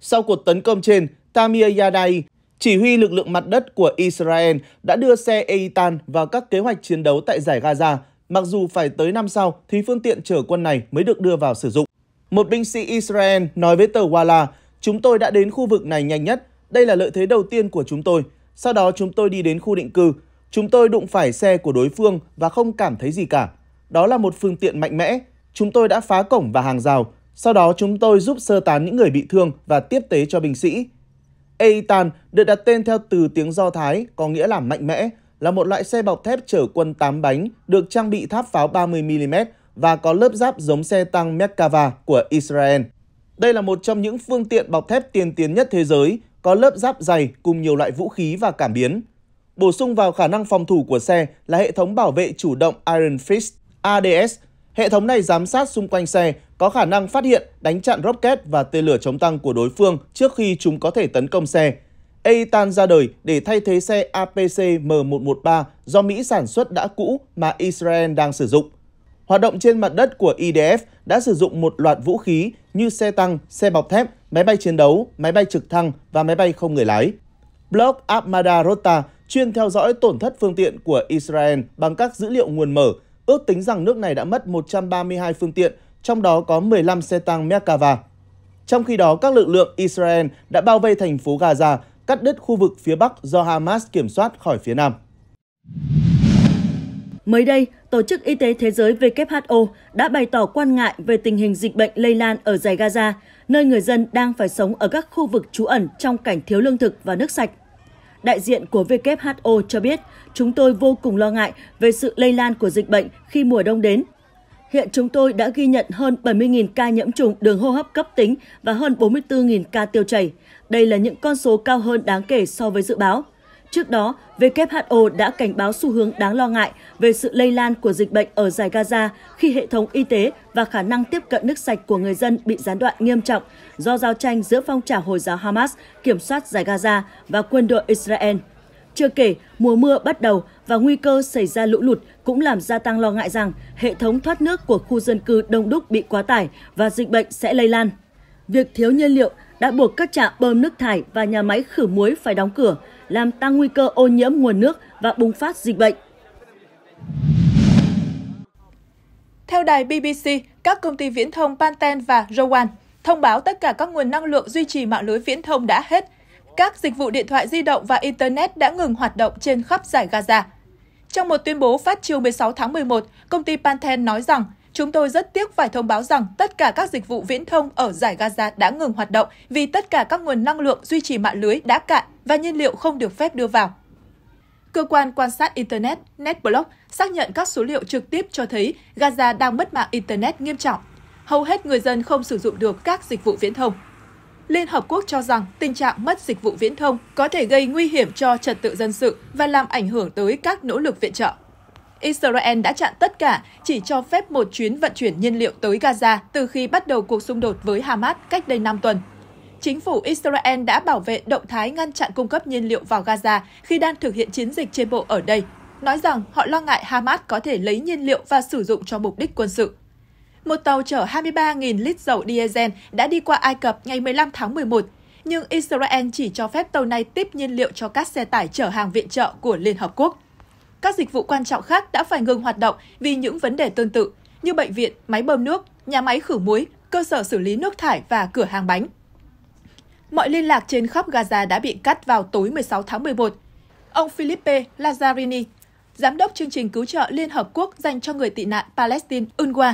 Sau cuộc tấn công trên, Tamir Yadai, chỉ huy lực lượng mặt đất của Israel đã đưa xe Eitan vào các kế hoạch chiến đấu tại giải Gaza, mặc dù phải tới năm sau thì phương tiện chở quân này mới được đưa vào sử dụng. Một binh sĩ Israel nói với tờ Walla, chúng tôi đã đến khu vực này nhanh nhất, đây là lợi thế đầu tiên của chúng tôi. Sau đó chúng tôi đi đến khu định cư, chúng tôi đụng phải xe của đối phương và không cảm thấy gì cả. Đó là một phương tiện mạnh mẽ, chúng tôi đã phá cổng và hàng rào, sau đó chúng tôi giúp sơ tán những người bị thương và tiếp tế cho binh sĩ. Eitan được đặt tên theo từ tiếng Do Thái có nghĩa là mạnh mẽ, là một loại xe bọc thép chở quân 8 bánh được trang bị tháp pháo 30mm và có lớp giáp giống xe tăng Merkava của Israel. Đây là một trong những phương tiện bọc thép tiên tiến nhất thế giới, có lớp giáp dày cùng nhiều loại vũ khí và cảm biến. Bổ sung vào khả năng phòng thủ của xe là hệ thống bảo vệ chủ động Iron Fist ADS. Hệ thống này giám sát xung quanh xe có khả năng phát hiện, đánh chặn rocket và tên lửa chống tăng của đối phương trước khi chúng có thể tấn công xe. Eitan ra đời để thay thế xe APC M113 do Mỹ sản xuất đã cũ mà Israel đang sử dụng. Hoạt động trên mặt đất của IDF e đã sử dụng một loạt vũ khí như xe tăng, xe bọc thép, máy bay chiến đấu, máy bay trực thăng và máy bay không người lái. Blog Armada Rota chuyên theo dõi tổn thất phương tiện của Israel bằng các dữ liệu nguồn mở, ước tính rằng nước này đã mất 132 phương tiện trong đó có 15 xe tăng Merkava. Trong khi đó, các lực lượng Israel đã bao vây thành phố Gaza, cắt đứt khu vực phía Bắc do Hamas kiểm soát khỏi phía Nam.
Mới đây, Tổ chức Y tế Thế giới WHO đã bày tỏ quan ngại về tình hình dịch bệnh lây lan ở giải Gaza, nơi người dân đang phải sống ở các khu vực trú ẩn trong cảnh thiếu lương thực và nước sạch. Đại diện của WHO cho biết, chúng tôi vô cùng lo ngại về sự lây lan của dịch bệnh khi mùa đông đến Hiện chúng tôi đã ghi nhận hơn 70.000 ca nhiễm trùng đường hô hấp cấp tính và hơn 44.000 ca tiêu chảy. Đây là những con số cao hơn đáng kể so với dự báo. Trước đó, WHO đã cảnh báo xu hướng đáng lo ngại về sự lây lan của dịch bệnh ở giải Gaza khi hệ thống y tế và khả năng tiếp cận nước sạch của người dân bị gián đoạn nghiêm trọng do giao tranh giữa phong trào Hồi giáo Hamas kiểm soát giải Gaza và quân đội Israel – chưa kể, mùa mưa bắt đầu và nguy cơ xảy ra lũ lụt cũng làm gia tăng lo ngại rằng hệ thống thoát nước của khu dân cư đông đúc bị quá tải và dịch bệnh sẽ lây lan. Việc thiếu nhiên liệu đã buộc các trạm bơm nước thải và nhà máy khử muối phải đóng cửa, làm tăng nguy cơ ô nhiễm nguồn nước và bùng phát dịch bệnh. Theo đài BBC, các công
ty viễn thông Panten và Rowan thông báo tất cả các nguồn năng lượng duy trì mạng lưới viễn thông đã hết các dịch vụ điện thoại di động và Internet đã ngừng hoạt động trên khắp giải Gaza. Trong một tuyên bố phát chiều 16 tháng 11, công ty Panthen nói rằng Chúng tôi rất tiếc phải thông báo rằng tất cả các dịch vụ viễn thông ở giải Gaza đã ngừng hoạt động vì tất cả các nguồn năng lượng duy trì mạng lưới đã cạn và nhiên liệu không được phép đưa vào. Cơ quan quan sát Internet NetBlock xác nhận các số liệu trực tiếp cho thấy Gaza đang mất mạng Internet nghiêm trọng. Hầu hết người dân không sử dụng được các dịch vụ viễn thông. Liên Hợp Quốc cho rằng tình trạng mất dịch vụ viễn thông có thể gây nguy hiểm cho trật tự dân sự và làm ảnh hưởng tới các nỗ lực viện trợ. Israel đã chặn tất cả, chỉ cho phép một chuyến vận chuyển nhiên liệu tới Gaza từ khi bắt đầu cuộc xung đột với Hamas cách đây 5 tuần. Chính phủ Israel đã bảo vệ động thái ngăn chặn cung cấp nhiên liệu vào Gaza khi đang thực hiện chiến dịch trên bộ ở đây, nói rằng họ lo ngại Hamas có thể lấy nhiên liệu và sử dụng cho mục đích quân sự một tàu chở 23.000 lít dầu diesel đã đi qua Ai Cập ngày 15 tháng 11, nhưng Israel chỉ cho phép tàu này tiếp nhiên liệu cho các xe tải chở hàng viện trợ của Liên Hợp Quốc. Các dịch vụ quan trọng khác đã phải ngừng hoạt động vì những vấn đề tương tự, như bệnh viện, máy bơm nước, nhà máy khử muối, cơ sở xử lý nước thải và cửa hàng bánh. Mọi liên lạc trên khắp Gaza đã bị cắt vào tối 16 tháng 11. Ông Philippe Lazzarini, giám đốc chương trình cứu trợ Liên Hợp Quốc dành cho người tị nạn Palestine UNRWA,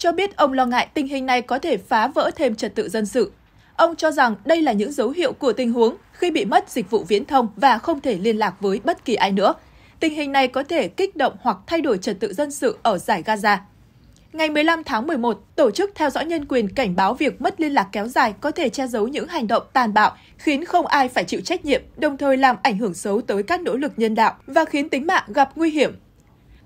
cho biết ông lo ngại tình hình này có thể phá vỡ thêm trật tự dân sự. Ông cho rằng đây là những dấu hiệu của tình huống khi bị mất dịch vụ viễn thông và không thể liên lạc với bất kỳ ai nữa. Tình hình này có thể kích động hoặc thay đổi trật tự dân sự ở giải Gaza. Ngày 15 tháng 11, Tổ chức Theo dõi Nhân quyền cảnh báo việc mất liên lạc kéo dài có thể che giấu những hành động tàn bạo, khiến không ai phải chịu trách nhiệm, đồng thời làm ảnh hưởng xấu tới các nỗ lực nhân đạo và khiến tính mạng gặp nguy hiểm.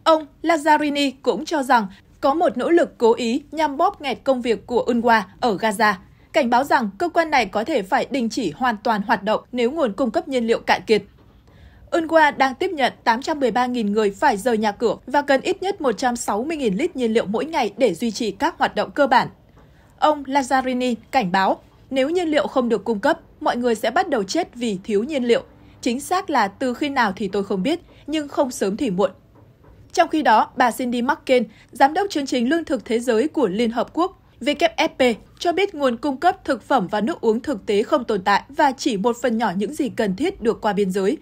Ông Lazzarini cũng cho rằng có một nỗ lực cố ý nhằm bóp nghẹt công việc của UNRWA ở Gaza, cảnh báo rằng cơ quan này có thể phải đình chỉ hoàn toàn hoạt động nếu nguồn cung cấp nhiên liệu cạn kiệt. UNRWA đang tiếp nhận 813.000 người phải rời nhà cửa và cần ít nhất 160.000 lít nhiên liệu mỗi ngày để duy trì các hoạt động cơ bản. Ông Lazzarini cảnh báo, nếu nhiên liệu không được cung cấp, mọi người sẽ bắt đầu chết vì thiếu nhiên liệu. Chính xác là từ khi nào thì tôi không biết, nhưng không sớm thì muộn. Trong khi đó, bà Cindy McCain, giám đốc chương trình Lương thực Thế giới của Liên Hợp Quốc, WFP, cho biết nguồn cung cấp thực phẩm và nước uống thực tế không tồn tại và chỉ một phần nhỏ những gì cần thiết được qua biên giới.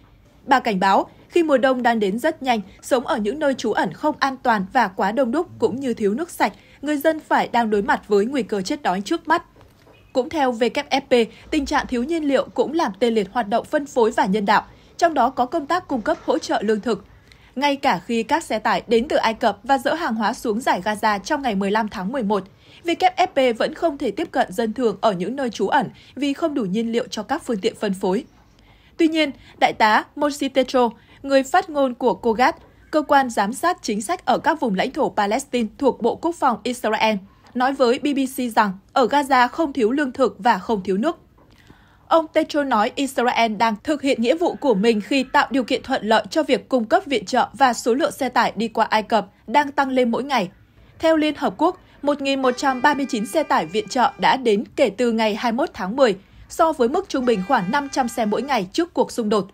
Bà cảnh báo, khi mùa đông đang đến rất nhanh, sống ở những nơi trú ẩn không an toàn và quá đông đúc cũng như thiếu nước sạch, người dân phải đang đối mặt với nguy cơ chết đói trước mắt. Cũng theo WFP, tình trạng thiếu nhiên liệu cũng làm tê liệt hoạt động phân phối và nhân đạo, trong đó có công tác cung cấp hỗ trợ lương thực, ngay cả khi các xe tải đến từ Ai Cập và dỡ hàng hóa xuống giải Gaza trong ngày 15 tháng 11. WFP vẫn không thể tiếp cận dân thường ở những nơi trú ẩn vì không đủ nhiên liệu cho các phương tiện phân phối. Tuy nhiên, Đại tá Tetro, người phát ngôn của COGAT, cơ quan giám sát chính sách ở các vùng lãnh thổ Palestine thuộc Bộ Quốc phòng Israel, nói với BBC rằng ở Gaza không thiếu lương thực và không thiếu nước. Ông Tetro nói Israel đang thực hiện nghĩa vụ của mình khi tạo điều kiện thuận lợi cho việc cung cấp viện trợ và số lượng xe tải đi qua Ai Cập đang tăng lên mỗi ngày. Theo Liên Hợp Quốc, 1.139 xe tải viện trợ đã đến kể từ ngày 21 tháng 10, so với mức trung bình khoảng 500 xe mỗi ngày trước cuộc xung đột.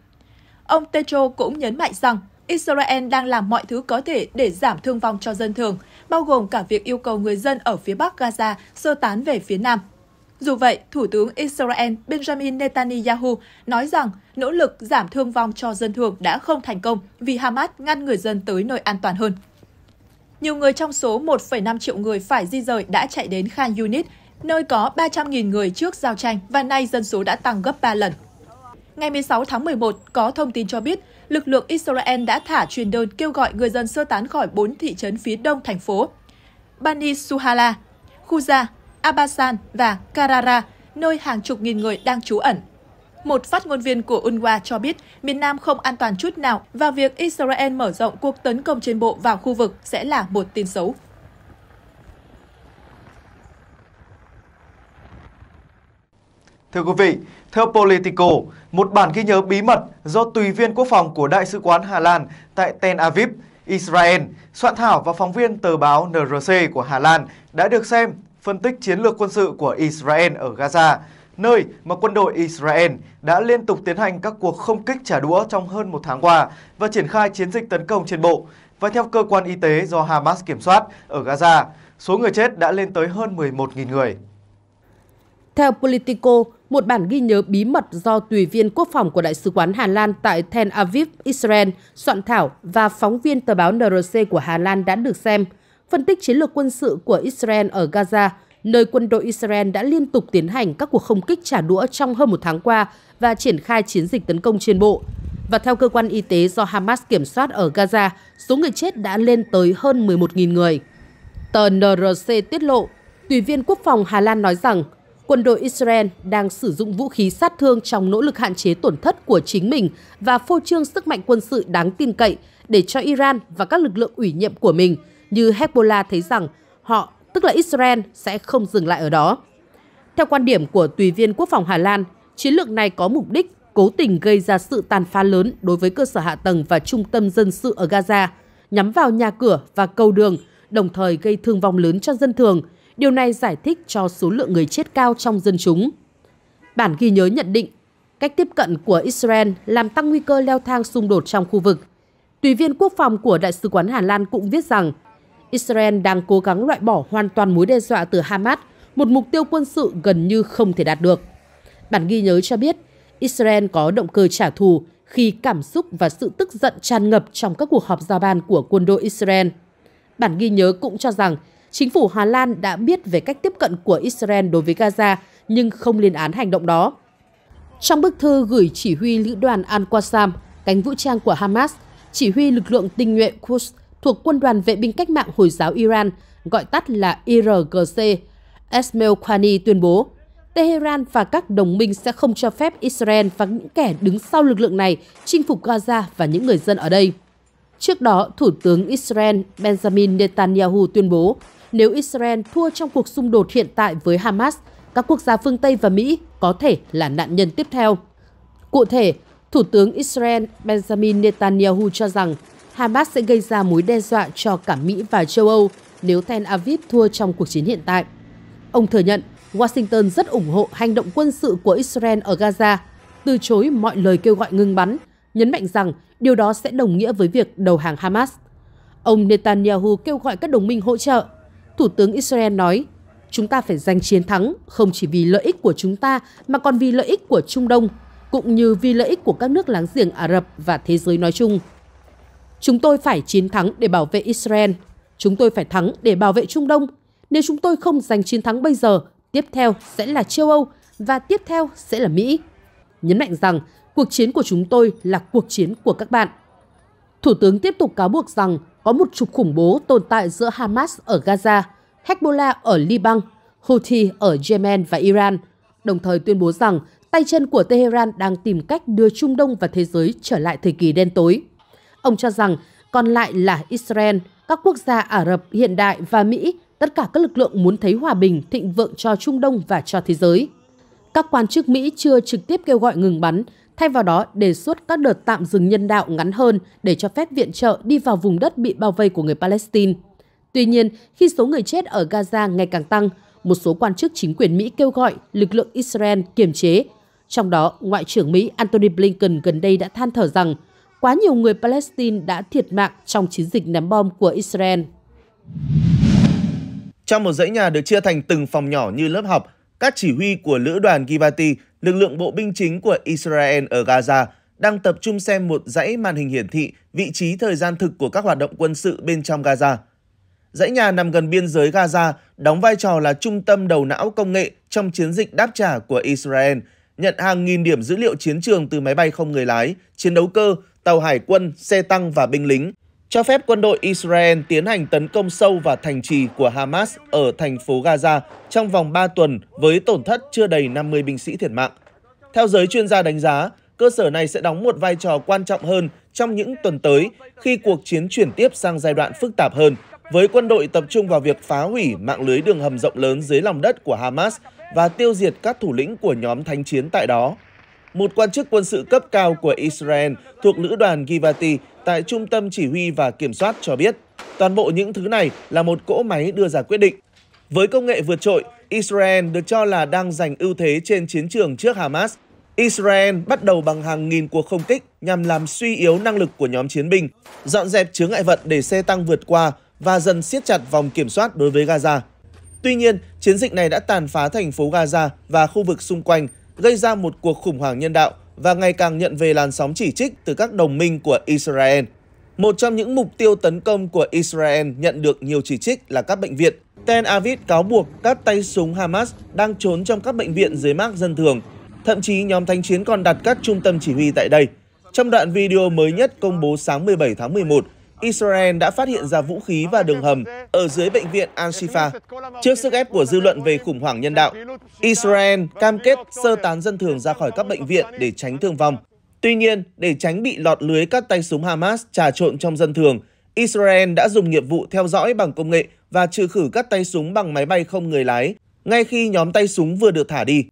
Ông Tetro cũng nhấn mạnh rằng Israel đang làm mọi thứ có thể để giảm thương vong cho dân thường, bao gồm cả việc yêu cầu người dân ở phía Bắc Gaza sơ tán về phía Nam. Dù vậy, Thủ tướng Israel Benjamin Netanyahu nói rằng nỗ lực giảm thương vong cho dân thường đã không thành công vì Hamas ngăn người dân tới nơi an toàn hơn. Nhiều người trong số 1,5 triệu người phải di rời đã chạy đến Khan Yunis, nơi có 300.000 người trước giao tranh và nay dân số đã tăng gấp 3 lần. Ngày 16 tháng 11, có thông tin cho biết lực lượng Israel đã thả truyền đơn kêu gọi người dân sơ tán khỏi 4 thị trấn phía đông thành phố. Bani Suhala, Khuza Abasan và Karara, nơi hàng chục nghìn người đang trú ẩn. Một phát ngôn viên của UNRWA cho biết miền Nam không an toàn chút nào và việc Israel mở rộng cuộc tấn công trên bộ vào khu vực sẽ là một tin xấu.
Thưa quý vị, theo Politico, một bản ghi nhớ bí mật do tùy viên quốc phòng của Đại sứ quán Hà Lan tại Tel Aviv, Israel, soạn thảo và phóng viên tờ báo NRC của Hà Lan đã được xem phân tích chiến lược quân sự của Israel ở Gaza, nơi mà quân đội Israel đã liên tục tiến hành các cuộc không kích trả đũa trong hơn một tháng qua và triển khai chiến dịch tấn công trên bộ. Và theo cơ quan y tế do Hamas kiểm soát ở Gaza, số người chết đã lên tới hơn 11.000 người.
Theo Politico, một bản ghi nhớ bí mật do tùy viên quốc phòng của Đại sứ quán Hà Lan tại Tel Aviv, Israel soạn thảo và phóng viên tờ báo NRC của Hà Lan đã được xem – phân tích chiến lược quân sự của Israel ở Gaza, nơi quân đội Israel đã liên tục tiến hành các cuộc không kích trả đũa trong hơn một tháng qua và triển khai chiến dịch tấn công trên bộ. Và theo cơ quan y tế do Hamas kiểm soát ở Gaza, số người chết đã lên tới hơn 11.000 người. Tờ NRC tiết lộ, tùy viên quốc phòng Hà Lan nói rằng quân đội Israel đang sử dụng vũ khí sát thương trong nỗ lực hạn chế tổn thất của chính mình và phô trương sức mạnh quân sự đáng tin cậy để cho Iran và các lực lượng ủy nhiệm của mình – như Hezbollah thấy rằng họ, tức là Israel, sẽ không dừng lại ở đó. Theo quan điểm của tùy viên quốc phòng Hà Lan, chiến lược này có mục đích cố tình gây ra sự tàn phá lớn đối với cơ sở hạ tầng và trung tâm dân sự ở Gaza, nhắm vào nhà cửa và cầu đường, đồng thời gây thương vong lớn cho dân thường. Điều này giải thích cho số lượng người chết cao trong dân chúng. Bản ghi nhớ nhận định, cách tiếp cận của Israel làm tăng nguy cơ leo thang xung đột trong khu vực. Tùy viên quốc phòng của Đại sứ quán Hà Lan cũng viết rằng Israel đang cố gắng loại bỏ hoàn toàn mối đe dọa từ Hamas, một mục tiêu quân sự gần như không thể đạt được. Bản ghi nhớ cho biết, Israel có động cơ trả thù khi cảm xúc và sự tức giận tràn ngập trong các cuộc họp giao ban của quân đội Israel. Bản ghi nhớ cũng cho rằng chính phủ Hà Lan đã biết về cách tiếp cận của Israel đối với Gaza nhưng không liên án hành động đó. Trong bức thư gửi chỉ huy lữ đoàn Al-Qassam, cánh vũ trang của Hamas, chỉ huy lực lượng tinh nhuệ Quds thuộc Quân đoàn Vệ binh Cách mạng Hồi giáo Iran, gọi tắt là IRGC, Esmail Khani tuyên bố, Tehran và các đồng minh sẽ không cho phép Israel và những kẻ đứng sau lực lượng này chinh phục Gaza và những người dân ở đây. Trước đó, Thủ tướng Israel Benjamin Netanyahu tuyên bố, nếu Israel thua trong cuộc xung đột hiện tại với Hamas, các quốc gia phương Tây và Mỹ có thể là nạn nhân tiếp theo. Cụ thể, Thủ tướng Israel Benjamin Netanyahu cho rằng Hamas sẽ gây ra mối đe dọa cho cả Mỹ và châu Âu nếu Tel Aviv thua trong cuộc chiến hiện tại. Ông thừa nhận Washington rất ủng hộ hành động quân sự của Israel ở Gaza, từ chối mọi lời kêu gọi ngừng bắn, nhấn mạnh rằng điều đó sẽ đồng nghĩa với việc đầu hàng Hamas. Ông Netanyahu kêu gọi các đồng minh hỗ trợ. Thủ tướng Israel nói, chúng ta phải giành chiến thắng không chỉ vì lợi ích của chúng ta mà còn vì lợi ích của Trung Đông, cũng như vì lợi ích của các nước láng giềng Ả Rập và thế giới nói chung. Chúng tôi phải chiến thắng để bảo vệ Israel. Chúng tôi phải thắng để bảo vệ Trung Đông. Nếu chúng tôi không giành chiến thắng bây giờ, tiếp theo sẽ là châu Âu và tiếp theo sẽ là Mỹ. Nhấn mạnh rằng cuộc chiến của chúng tôi là cuộc chiến của các bạn. Thủ tướng tiếp tục cáo buộc rằng có một trục khủng bố tồn tại giữa Hamas ở Gaza, Hezbollah ở Liban, Houthi ở Yemen và Iran, đồng thời tuyên bố rằng tay chân của Tehran đang tìm cách đưa Trung Đông và thế giới trở lại thời kỳ đen tối. Ông cho rằng còn lại là Israel, các quốc gia Ả Rập hiện đại và Mỹ, tất cả các lực lượng muốn thấy hòa bình, thịnh vượng cho Trung Đông và cho thế giới. Các quan chức Mỹ chưa trực tiếp kêu gọi ngừng bắn, thay vào đó đề xuất các đợt tạm dừng nhân đạo ngắn hơn để cho phép viện trợ đi vào vùng đất bị bao vây của người Palestine. Tuy nhiên, khi số người chết ở Gaza ngày càng tăng, một số quan chức chính quyền Mỹ kêu gọi lực lượng Israel kiềm chế. Trong đó, Ngoại trưởng Mỹ Antony Blinken gần đây đã than thở rằng quá nhiều người Palestine đã thiệt mạng trong chiến dịch ném bom của Israel.
Trong một dãy nhà được chia thành từng phòng nhỏ như lớp học, các chỉ huy của lữ đoàn Givati, lực lượng bộ binh chính của Israel ở Gaza, đang tập trung xem một dãy màn hình hiển thị vị trí thời gian thực của các hoạt động quân sự bên trong Gaza. Dãy nhà nằm gần biên giới Gaza, đóng vai trò là trung tâm đầu não công nghệ trong chiến dịch đáp trả của Israel, nhận hàng nghìn điểm dữ liệu chiến trường từ máy bay không người lái, chiến đấu cơ tàu hải quân, xe tăng và binh lính, cho phép quân đội Israel tiến hành tấn công sâu vào thành trì của Hamas ở thành phố Gaza trong vòng 3 tuần với tổn thất chưa đầy 50 binh sĩ thiệt mạng. Theo giới chuyên gia đánh giá, cơ sở này sẽ đóng một vai trò quan trọng hơn trong những tuần tới khi cuộc chiến chuyển tiếp sang giai đoạn phức tạp hơn, với quân đội tập trung vào việc phá hủy mạng lưới đường hầm rộng lớn dưới lòng đất của Hamas và tiêu diệt các thủ lĩnh của nhóm thánh chiến tại đó một quan chức quân sự cấp cao của Israel thuộc lữ đoàn Givati tại Trung tâm Chỉ huy và Kiểm soát cho biết, toàn bộ những thứ này là một cỗ máy đưa ra quyết định. Với công nghệ vượt trội, Israel được cho là đang giành ưu thế trên chiến trường trước Hamas. Israel bắt đầu bằng hàng nghìn cuộc không kích nhằm làm suy yếu năng lực của nhóm chiến binh, dọn dẹp chướng ngại vật để xe tăng vượt qua và dần siết chặt vòng kiểm soát đối với Gaza. Tuy nhiên, chiến dịch này đã tàn phá thành phố Gaza và khu vực xung quanh, gây ra một cuộc khủng hoảng nhân đạo và ngày càng nhận về làn sóng chỉ trích từ các đồng minh của Israel. Một trong những mục tiêu tấn công của Israel nhận được nhiều chỉ trích là các bệnh viện. Tel Aviv cáo buộc các tay súng Hamas đang trốn trong các bệnh viện dưới mác dân thường. Thậm chí nhóm thanh chiến còn đặt các trung tâm chỉ huy tại đây. Trong đoạn video mới nhất công bố sáng 17 tháng 11, Israel đã phát hiện ra vũ khí và đường hầm ở dưới bệnh viện Al-Shifa. Trước sức ép của dư luận về khủng hoảng nhân đạo, Israel cam kết sơ tán dân thường ra khỏi các bệnh viện để tránh thương vong. Tuy nhiên, để tránh bị lọt lưới các tay súng Hamas trà trộn trong dân thường, Israel đã dùng nghiệp vụ theo dõi bằng công nghệ và trừ khử các tay súng bằng máy bay không người lái ngay khi nhóm tay súng vừa được thả đi.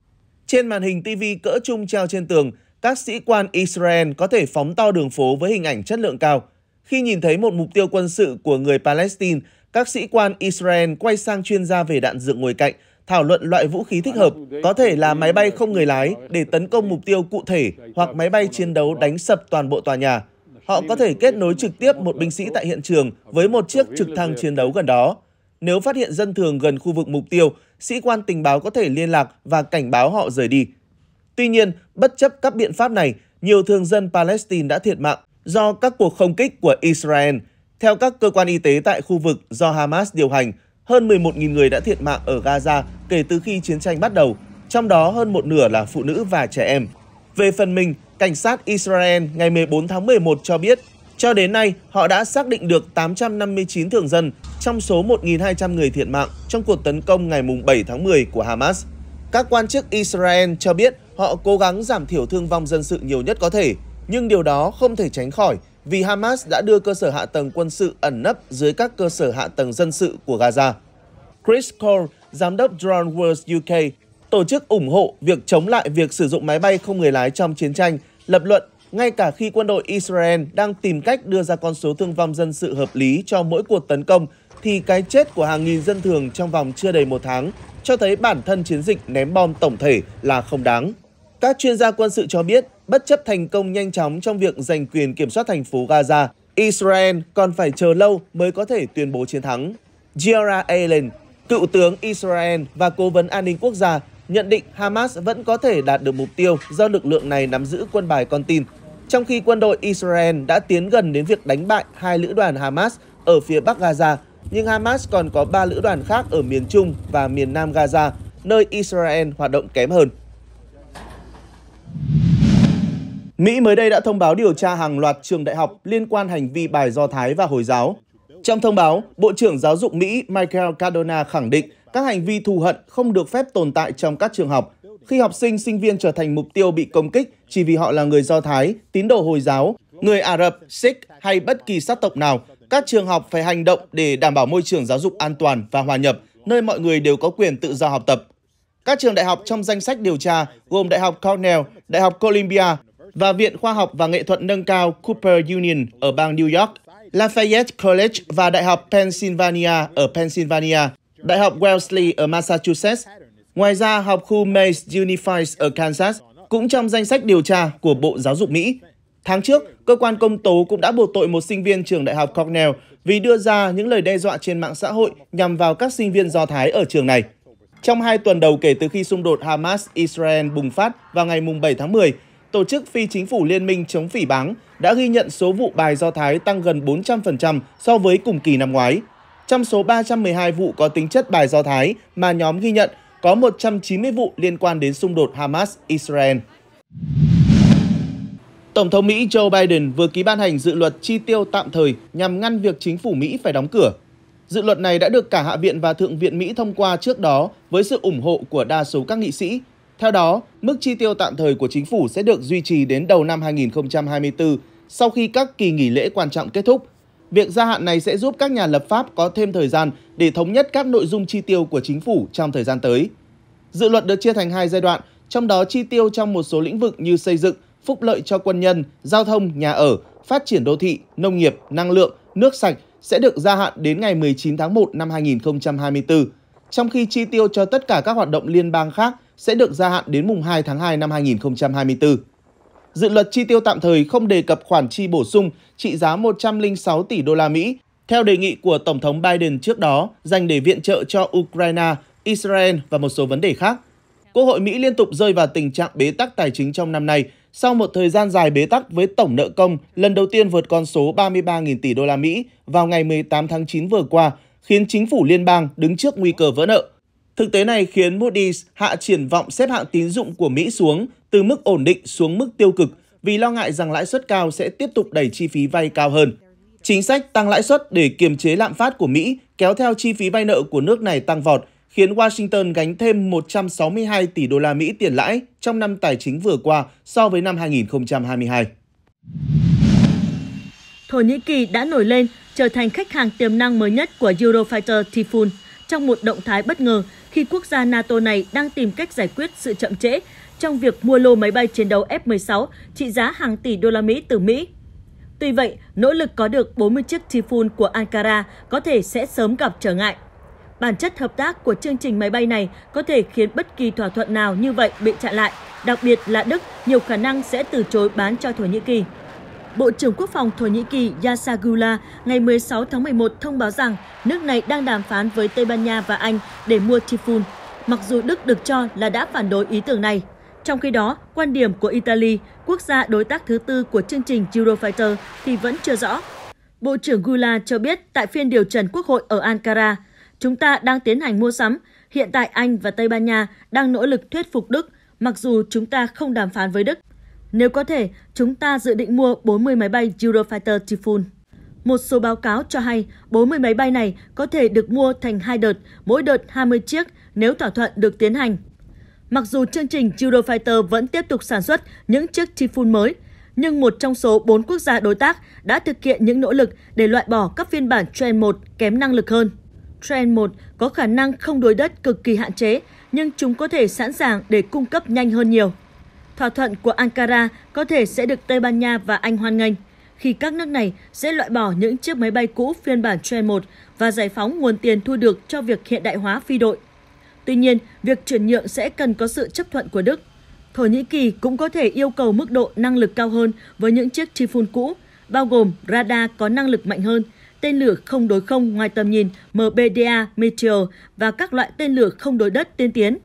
Trên màn hình TV cỡ chung treo trên tường, các sĩ quan Israel có thể phóng to đường phố với hình ảnh chất lượng cao – khi nhìn thấy một mục tiêu quân sự của người Palestine, các sĩ quan Israel quay sang chuyên gia về đạn dược ngồi cạnh, thảo luận loại vũ khí thích hợp, có thể là máy bay không người lái để tấn công mục tiêu cụ thể hoặc máy bay chiến đấu đánh sập toàn bộ tòa nhà. Họ có thể kết nối trực tiếp một binh sĩ tại hiện trường với một chiếc trực thăng chiến đấu gần đó. Nếu phát hiện dân thường gần khu vực mục tiêu, sĩ quan tình báo có thể liên lạc và cảnh báo họ rời đi. Tuy nhiên, bất chấp các biện pháp này, nhiều thường dân Palestine đã thiệt mạng do các cuộc không kích của Israel. Theo các cơ quan y tế tại khu vực do Hamas điều hành, hơn 11.000 người đã thiệt mạng ở Gaza kể từ khi chiến tranh bắt đầu, trong đó hơn một nửa là phụ nữ và trẻ em. Về phần mình, cảnh sát Israel ngày 14 tháng 11 cho biết, cho đến nay họ đã xác định được 859 thường dân trong số 1.200 người thiệt mạng trong cuộc tấn công ngày 7 tháng 10 của Hamas. Các quan chức Israel cho biết họ cố gắng giảm thiểu thương vong dân sự nhiều nhất có thể, nhưng điều đó không thể tránh khỏi vì Hamas đã đưa cơ sở hạ tầng quân sự ẩn nấp dưới các cơ sở hạ tầng dân sự của Gaza. Chris Cole, giám đốc Drone Wars UK, tổ chức ủng hộ việc chống lại việc sử dụng máy bay không người lái trong chiến tranh, lập luận ngay cả khi quân đội Israel đang tìm cách đưa ra con số thương vong dân sự hợp lý cho mỗi cuộc tấn công, thì cái chết của hàng nghìn dân thường trong vòng chưa đầy một tháng cho thấy bản thân chiến dịch ném bom tổng thể là không đáng. Các chuyên gia quân sự cho biết bất chấp thành công nhanh chóng trong việc giành quyền kiểm soát thành phố Gaza, Israel còn phải chờ lâu mới có thể tuyên bố chiến thắng. Giora Allen, cựu tướng Israel và cố vấn an ninh quốc gia, nhận định Hamas vẫn có thể đạt được mục tiêu do lực lượng này nắm giữ quân bài con tin, trong khi quân đội Israel đã tiến gần đến việc đánh bại hai lữ đoàn Hamas ở phía bắc Gaza, nhưng Hamas còn có ba lữ đoàn khác ở miền Trung và miền Nam Gaza, nơi Israel hoạt động kém hơn. Mỹ mới đây đã thông báo điều tra hàng loạt trường đại học liên quan hành vi bài Do Thái và Hồi giáo. Trong thông báo, Bộ trưởng Giáo dục Mỹ Michael Cardona khẳng định các hành vi thù hận không được phép tồn tại trong các trường học, khi học sinh, sinh viên trở thành mục tiêu bị công kích chỉ vì họ là người Do Thái, tín đồ Hồi giáo, người Ả Rập, Sikh hay bất kỳ sắc tộc nào. Các trường học phải hành động để đảm bảo môi trường giáo dục an toàn và hòa nhập, nơi mọi người đều có quyền tự do học tập. Các trường đại học trong danh sách điều tra gồm Đại học Cornell, Đại học Columbia, và Viện Khoa học và Nghệ thuật nâng cao Cooper Union ở bang New York, Lafayette College và Đại học Pennsylvania ở Pennsylvania, Đại học Wellesley ở Massachusetts. Ngoài ra, học khu Mays Unified ở Kansas cũng trong danh sách điều tra của Bộ Giáo dục Mỹ. Tháng trước, cơ quan công tố cũng đã buộc tội một sinh viên trường Đại học Cornell vì đưa ra những lời đe dọa trên mạng xã hội nhằm vào các sinh viên Do Thái ở trường này. Trong hai tuần đầu kể từ khi xung đột Hamas-Israel bùng phát vào ngày 7 tháng 10, Tổ chức Phi Chính phủ Liên minh chống phỉ báng đã ghi nhận số vụ bài do Thái tăng gần 400% so với cùng kỳ năm ngoái. Trong số 312 vụ có tính chất bài do Thái mà nhóm ghi nhận, có 190 vụ liên quan đến xung đột Hamas-Israel. Tổng thống Mỹ Joe Biden vừa ký ban hành dự luật chi tiêu tạm thời nhằm ngăn việc chính phủ Mỹ phải đóng cửa. Dự luật này đã được cả Hạ viện và Thượng viện Mỹ thông qua trước đó với sự ủng hộ của đa số các nghị sĩ, theo đó, mức chi tiêu tạm thời của chính phủ sẽ được duy trì đến đầu năm 2024 sau khi các kỳ nghỉ lễ quan trọng kết thúc. Việc gia hạn này sẽ giúp các nhà lập pháp có thêm thời gian để thống nhất các nội dung chi tiêu của chính phủ trong thời gian tới. Dự luật được chia thành hai giai đoạn, trong đó chi tiêu trong một số lĩnh vực như xây dựng, phúc lợi cho quân nhân, giao thông, nhà ở, phát triển đô thị, nông nghiệp, năng lượng, nước sạch sẽ được gia hạn đến ngày 19 tháng 1 năm 2024, trong khi chi tiêu cho tất cả các hoạt động liên bang khác sẽ được gia hạn đến mùng 2 tháng 2 năm 2024. Dự luật chi tiêu tạm thời không đề cập khoản chi bổ sung trị giá 106 tỷ đô la Mỹ theo đề nghị của Tổng thống Biden trước đó dành để viện trợ cho Ukraine, Israel và một số vấn đề khác. Quốc hội Mỹ liên tục rơi vào tình trạng bế tắc tài chính trong năm nay sau một thời gian dài bế tắc với tổng nợ công lần đầu tiên vượt con số 33.000 tỷ đô la Mỹ vào ngày 18 tháng 9 vừa qua, khiến chính phủ liên bang đứng trước nguy cơ vỡ nợ. Thực tế này khiến Moody's hạ triển vọng xếp hạng tín dụng của Mỹ xuống từ mức ổn định xuống mức tiêu cực vì lo ngại rằng lãi suất cao sẽ tiếp tục đẩy chi phí vay cao hơn. Chính sách tăng lãi suất để kiềm chế lạm phát của Mỹ kéo theo chi phí vay nợ của nước này tăng vọt, khiến Washington gánh thêm 162 tỷ đô la Mỹ tiền lãi trong năm tài chính vừa qua so với năm 2022. Thổ Nhĩ
Kỳ đã nổi lên trở thành khách hàng tiềm năng mới nhất của Eurofighter Typhoon trong một động thái bất ngờ khi quốc gia NATO này đang tìm cách giải quyết sự chậm trễ trong việc mua lô máy bay chiến đấu F-16 trị giá hàng tỷ đô la Mỹ từ Mỹ. Tuy vậy, nỗ lực có được 40 chiếc Typhoon của Ankara có thể sẽ sớm gặp trở ngại. Bản chất hợp tác của chương trình máy bay này có thể khiến bất kỳ thỏa thuận nào như vậy bị chặn lại, đặc biệt là Đức nhiều khả năng sẽ từ chối bán cho Thổ Nhĩ Kỳ. Bộ trưởng Quốc phòng Thổ Nhĩ Kỳ Yasagula ngày 16 tháng 11 thông báo rằng nước này đang đàm phán với Tây Ban Nha và Anh để mua Tifun, mặc dù Đức được cho là đã phản đối ý tưởng này. Trong khi đó, quan điểm của Italy, quốc gia đối tác thứ tư của chương trình Eurofighter thì vẫn chưa rõ. Bộ trưởng Gula cho biết tại phiên điều trần quốc hội ở Ankara, chúng ta đang tiến hành mua sắm, hiện tại Anh và Tây Ban Nha đang nỗ lực thuyết phục Đức, mặc dù chúng ta không đàm phán với Đức. Nếu có thể, chúng ta dự định mua 40 máy bay Eurofighter Typhoon. Một số báo cáo cho hay 40 máy bay này có thể được mua thành hai đợt, mỗi đợt 20 chiếc nếu thỏa thuận được tiến hành. Mặc dù chương trình Eurofighter vẫn tiếp tục sản xuất những chiếc Typhoon mới, nhưng một trong số 4 quốc gia đối tác đã thực hiện những nỗ lực để loại bỏ các phiên bản Trend 1 kém năng lực hơn. Trend 1 có khả năng không đối đất cực kỳ hạn chế, nhưng chúng có thể sẵn sàng để cung cấp nhanh hơn nhiều thỏa thuận của Ankara có thể sẽ được Tây Ban Nha và Anh hoan nghênh khi các nước này sẽ loại bỏ những chiếc máy bay cũ phiên bản Gen 1 và giải phóng nguồn tiền thu được cho việc hiện đại hóa phi đội. Tuy nhiên, việc chuyển nhượng sẽ cần có sự chấp thuận của Đức. Thổ Nhĩ Kỳ cũng có thể yêu cầu mức độ năng lực cao hơn với những chiếc Typhoon cũ, bao gồm radar có năng lực mạnh hơn, tên lửa không đối không ngoài tầm nhìn MBDA Meteor và các loại tên lửa không đối đất tiên tiến.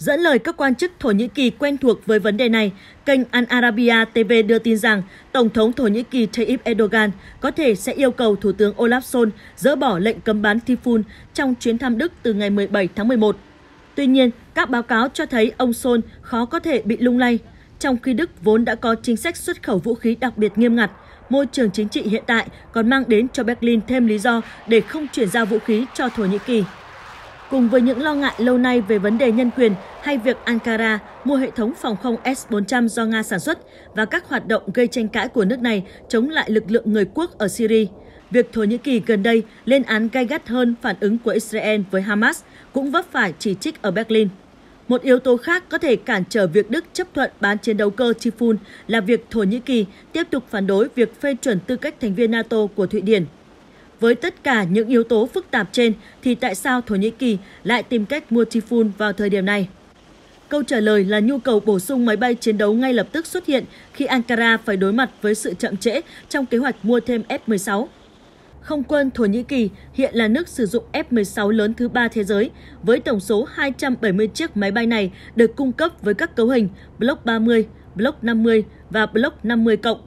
Dẫn lời các quan chức Thổ Nhĩ Kỳ quen thuộc với vấn đề này, kênh Al Arabiya TV đưa tin rằng Tổng thống Thổ Nhĩ Kỳ Tayyip Erdogan có thể sẽ yêu cầu Thủ tướng Olaf Scholz dỡ bỏ lệnh cấm bán Tifun trong chuyến thăm Đức từ ngày 17 tháng 11. Tuy nhiên, các báo cáo cho thấy ông Scholz khó có thể bị lung lay. Trong khi Đức vốn đã có chính sách xuất khẩu vũ khí đặc biệt nghiêm ngặt, môi trường chính trị hiện tại còn mang đến cho Berlin thêm lý do để không chuyển giao vũ khí cho Thổ Nhĩ Kỳ cùng với những lo ngại lâu nay về vấn đề nhân quyền hay việc Ankara mua hệ thống phòng không S-400 do Nga sản xuất và các hoạt động gây tranh cãi của nước này chống lại lực lượng người quốc ở Syria. Việc Thổ Nhĩ Kỳ gần đây lên án gay gắt hơn phản ứng của Israel với Hamas cũng vấp phải chỉ trích ở Berlin. Một yếu tố khác có thể cản trở việc Đức chấp thuận bán chiến đấu cơ Typhoon là việc Thổ Nhĩ Kỳ tiếp tục phản đối việc phê chuẩn tư cách thành viên NATO của Thụy Điển – với tất cả những yếu tố phức tạp trên thì tại sao Thổ Nhĩ Kỳ lại tìm cách mua Tifun vào thời điểm này? Câu trả lời là nhu cầu bổ sung máy bay chiến đấu ngay lập tức xuất hiện khi Ankara phải đối mặt với sự chậm trễ trong kế hoạch mua thêm F-16. Không quân Thổ Nhĩ Kỳ hiện là nước sử dụng F-16 lớn thứ ba thế giới, với tổng số 270 chiếc máy bay này được cung cấp với các cấu hình Block 30, Block 50 và Block 50 cộng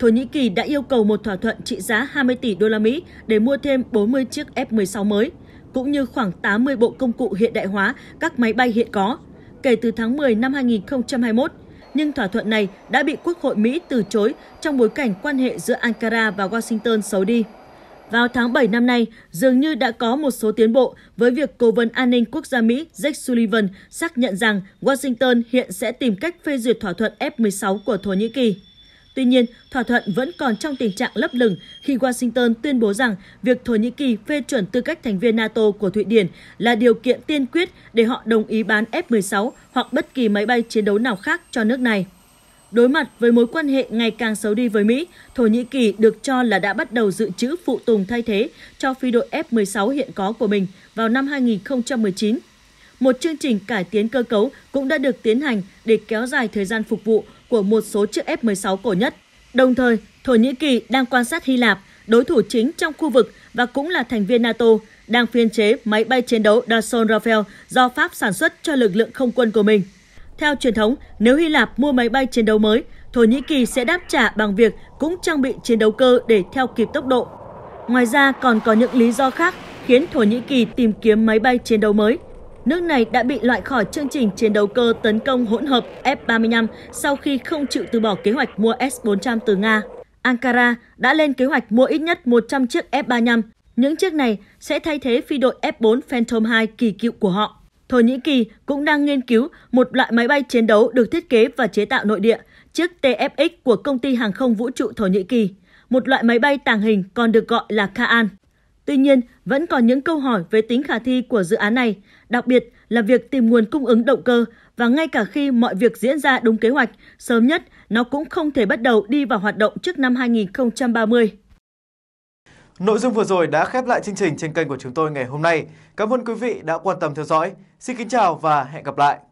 Thổ Nhĩ Kỳ đã yêu cầu một thỏa thuận trị giá 20 tỷ đô la Mỹ để mua thêm 40 chiếc F-16 mới, cũng như khoảng 80 bộ công cụ hiện đại hóa các máy bay hiện có kể từ tháng 10 năm 2021. Nhưng thỏa thuận này đã bị Quốc hội Mỹ từ chối trong bối cảnh quan hệ giữa Ankara và Washington xấu đi. Vào tháng 7 năm nay, dường như đã có một số tiến bộ với việc Cố vấn An ninh Quốc gia Mỹ Jake Sullivan xác nhận rằng Washington hiện sẽ tìm cách phê duyệt thỏa thuận F-16 của Thổ Nhĩ Kỳ. Tuy nhiên, thỏa thuận vẫn còn trong tình trạng lấp lửng khi Washington tuyên bố rằng việc Thổ Nhĩ Kỳ phê chuẩn tư cách thành viên NATO của Thụy Điển là điều kiện tiên quyết để họ đồng ý bán F-16 hoặc bất kỳ máy bay chiến đấu nào khác cho nước này. Đối mặt với mối quan hệ ngày càng xấu đi với Mỹ, Thổ Nhĩ Kỳ được cho là đã bắt đầu dự trữ phụ tùng thay thế cho phi đội F-16 hiện có của mình vào năm 2019 một chương trình cải tiến cơ cấu cũng đã được tiến hành để kéo dài thời gian phục vụ của một số chiếc F-16 cổ nhất. Đồng thời, Thổ Nhĩ Kỳ đang quan sát Hy Lạp, đối thủ chính trong khu vực và cũng là thành viên NATO, đang phiên chế máy bay chiến đấu Dassault Rafale do Pháp sản xuất cho lực lượng không quân của mình. Theo truyền thống, nếu Hy Lạp mua máy bay chiến đấu mới, Thổ Nhĩ Kỳ sẽ đáp trả bằng việc cũng trang bị chiến đấu cơ để theo kịp tốc độ. Ngoài ra còn có những lý do khác khiến Thổ Nhĩ Kỳ tìm kiếm máy bay chiến đấu mới – Nước này đã bị loại khỏi chương trình chiến đấu cơ tấn công hỗn hợp F-35 sau khi không chịu từ bỏ kế hoạch mua S-400 từ Nga. Ankara đã lên kế hoạch mua ít nhất 100 chiếc F-35. Những chiếc này sẽ thay thế phi đội F-4 Phantom II kỳ cựu của họ. Thổ Nhĩ Kỳ cũng đang nghiên cứu một loại máy bay chiến đấu được thiết kế và chế tạo nội địa, chiếc TFX của công ty hàng không vũ trụ Thổ Nhĩ Kỳ, một loại máy bay tàng hình còn được gọi là Kaan. Tuy nhiên, vẫn còn những câu hỏi về tính khả thi của dự án này đặc biệt là việc tìm nguồn cung ứng động cơ và ngay cả khi mọi việc diễn ra đúng kế hoạch, sớm nhất nó cũng không thể
bắt đầu đi vào hoạt động trước năm 2030. Nội dung vừa rồi đã khép lại chương trình trên kênh của chúng tôi ngày hôm nay. Cảm ơn quý vị đã quan tâm theo dõi. Xin kính chào và hẹn gặp lại.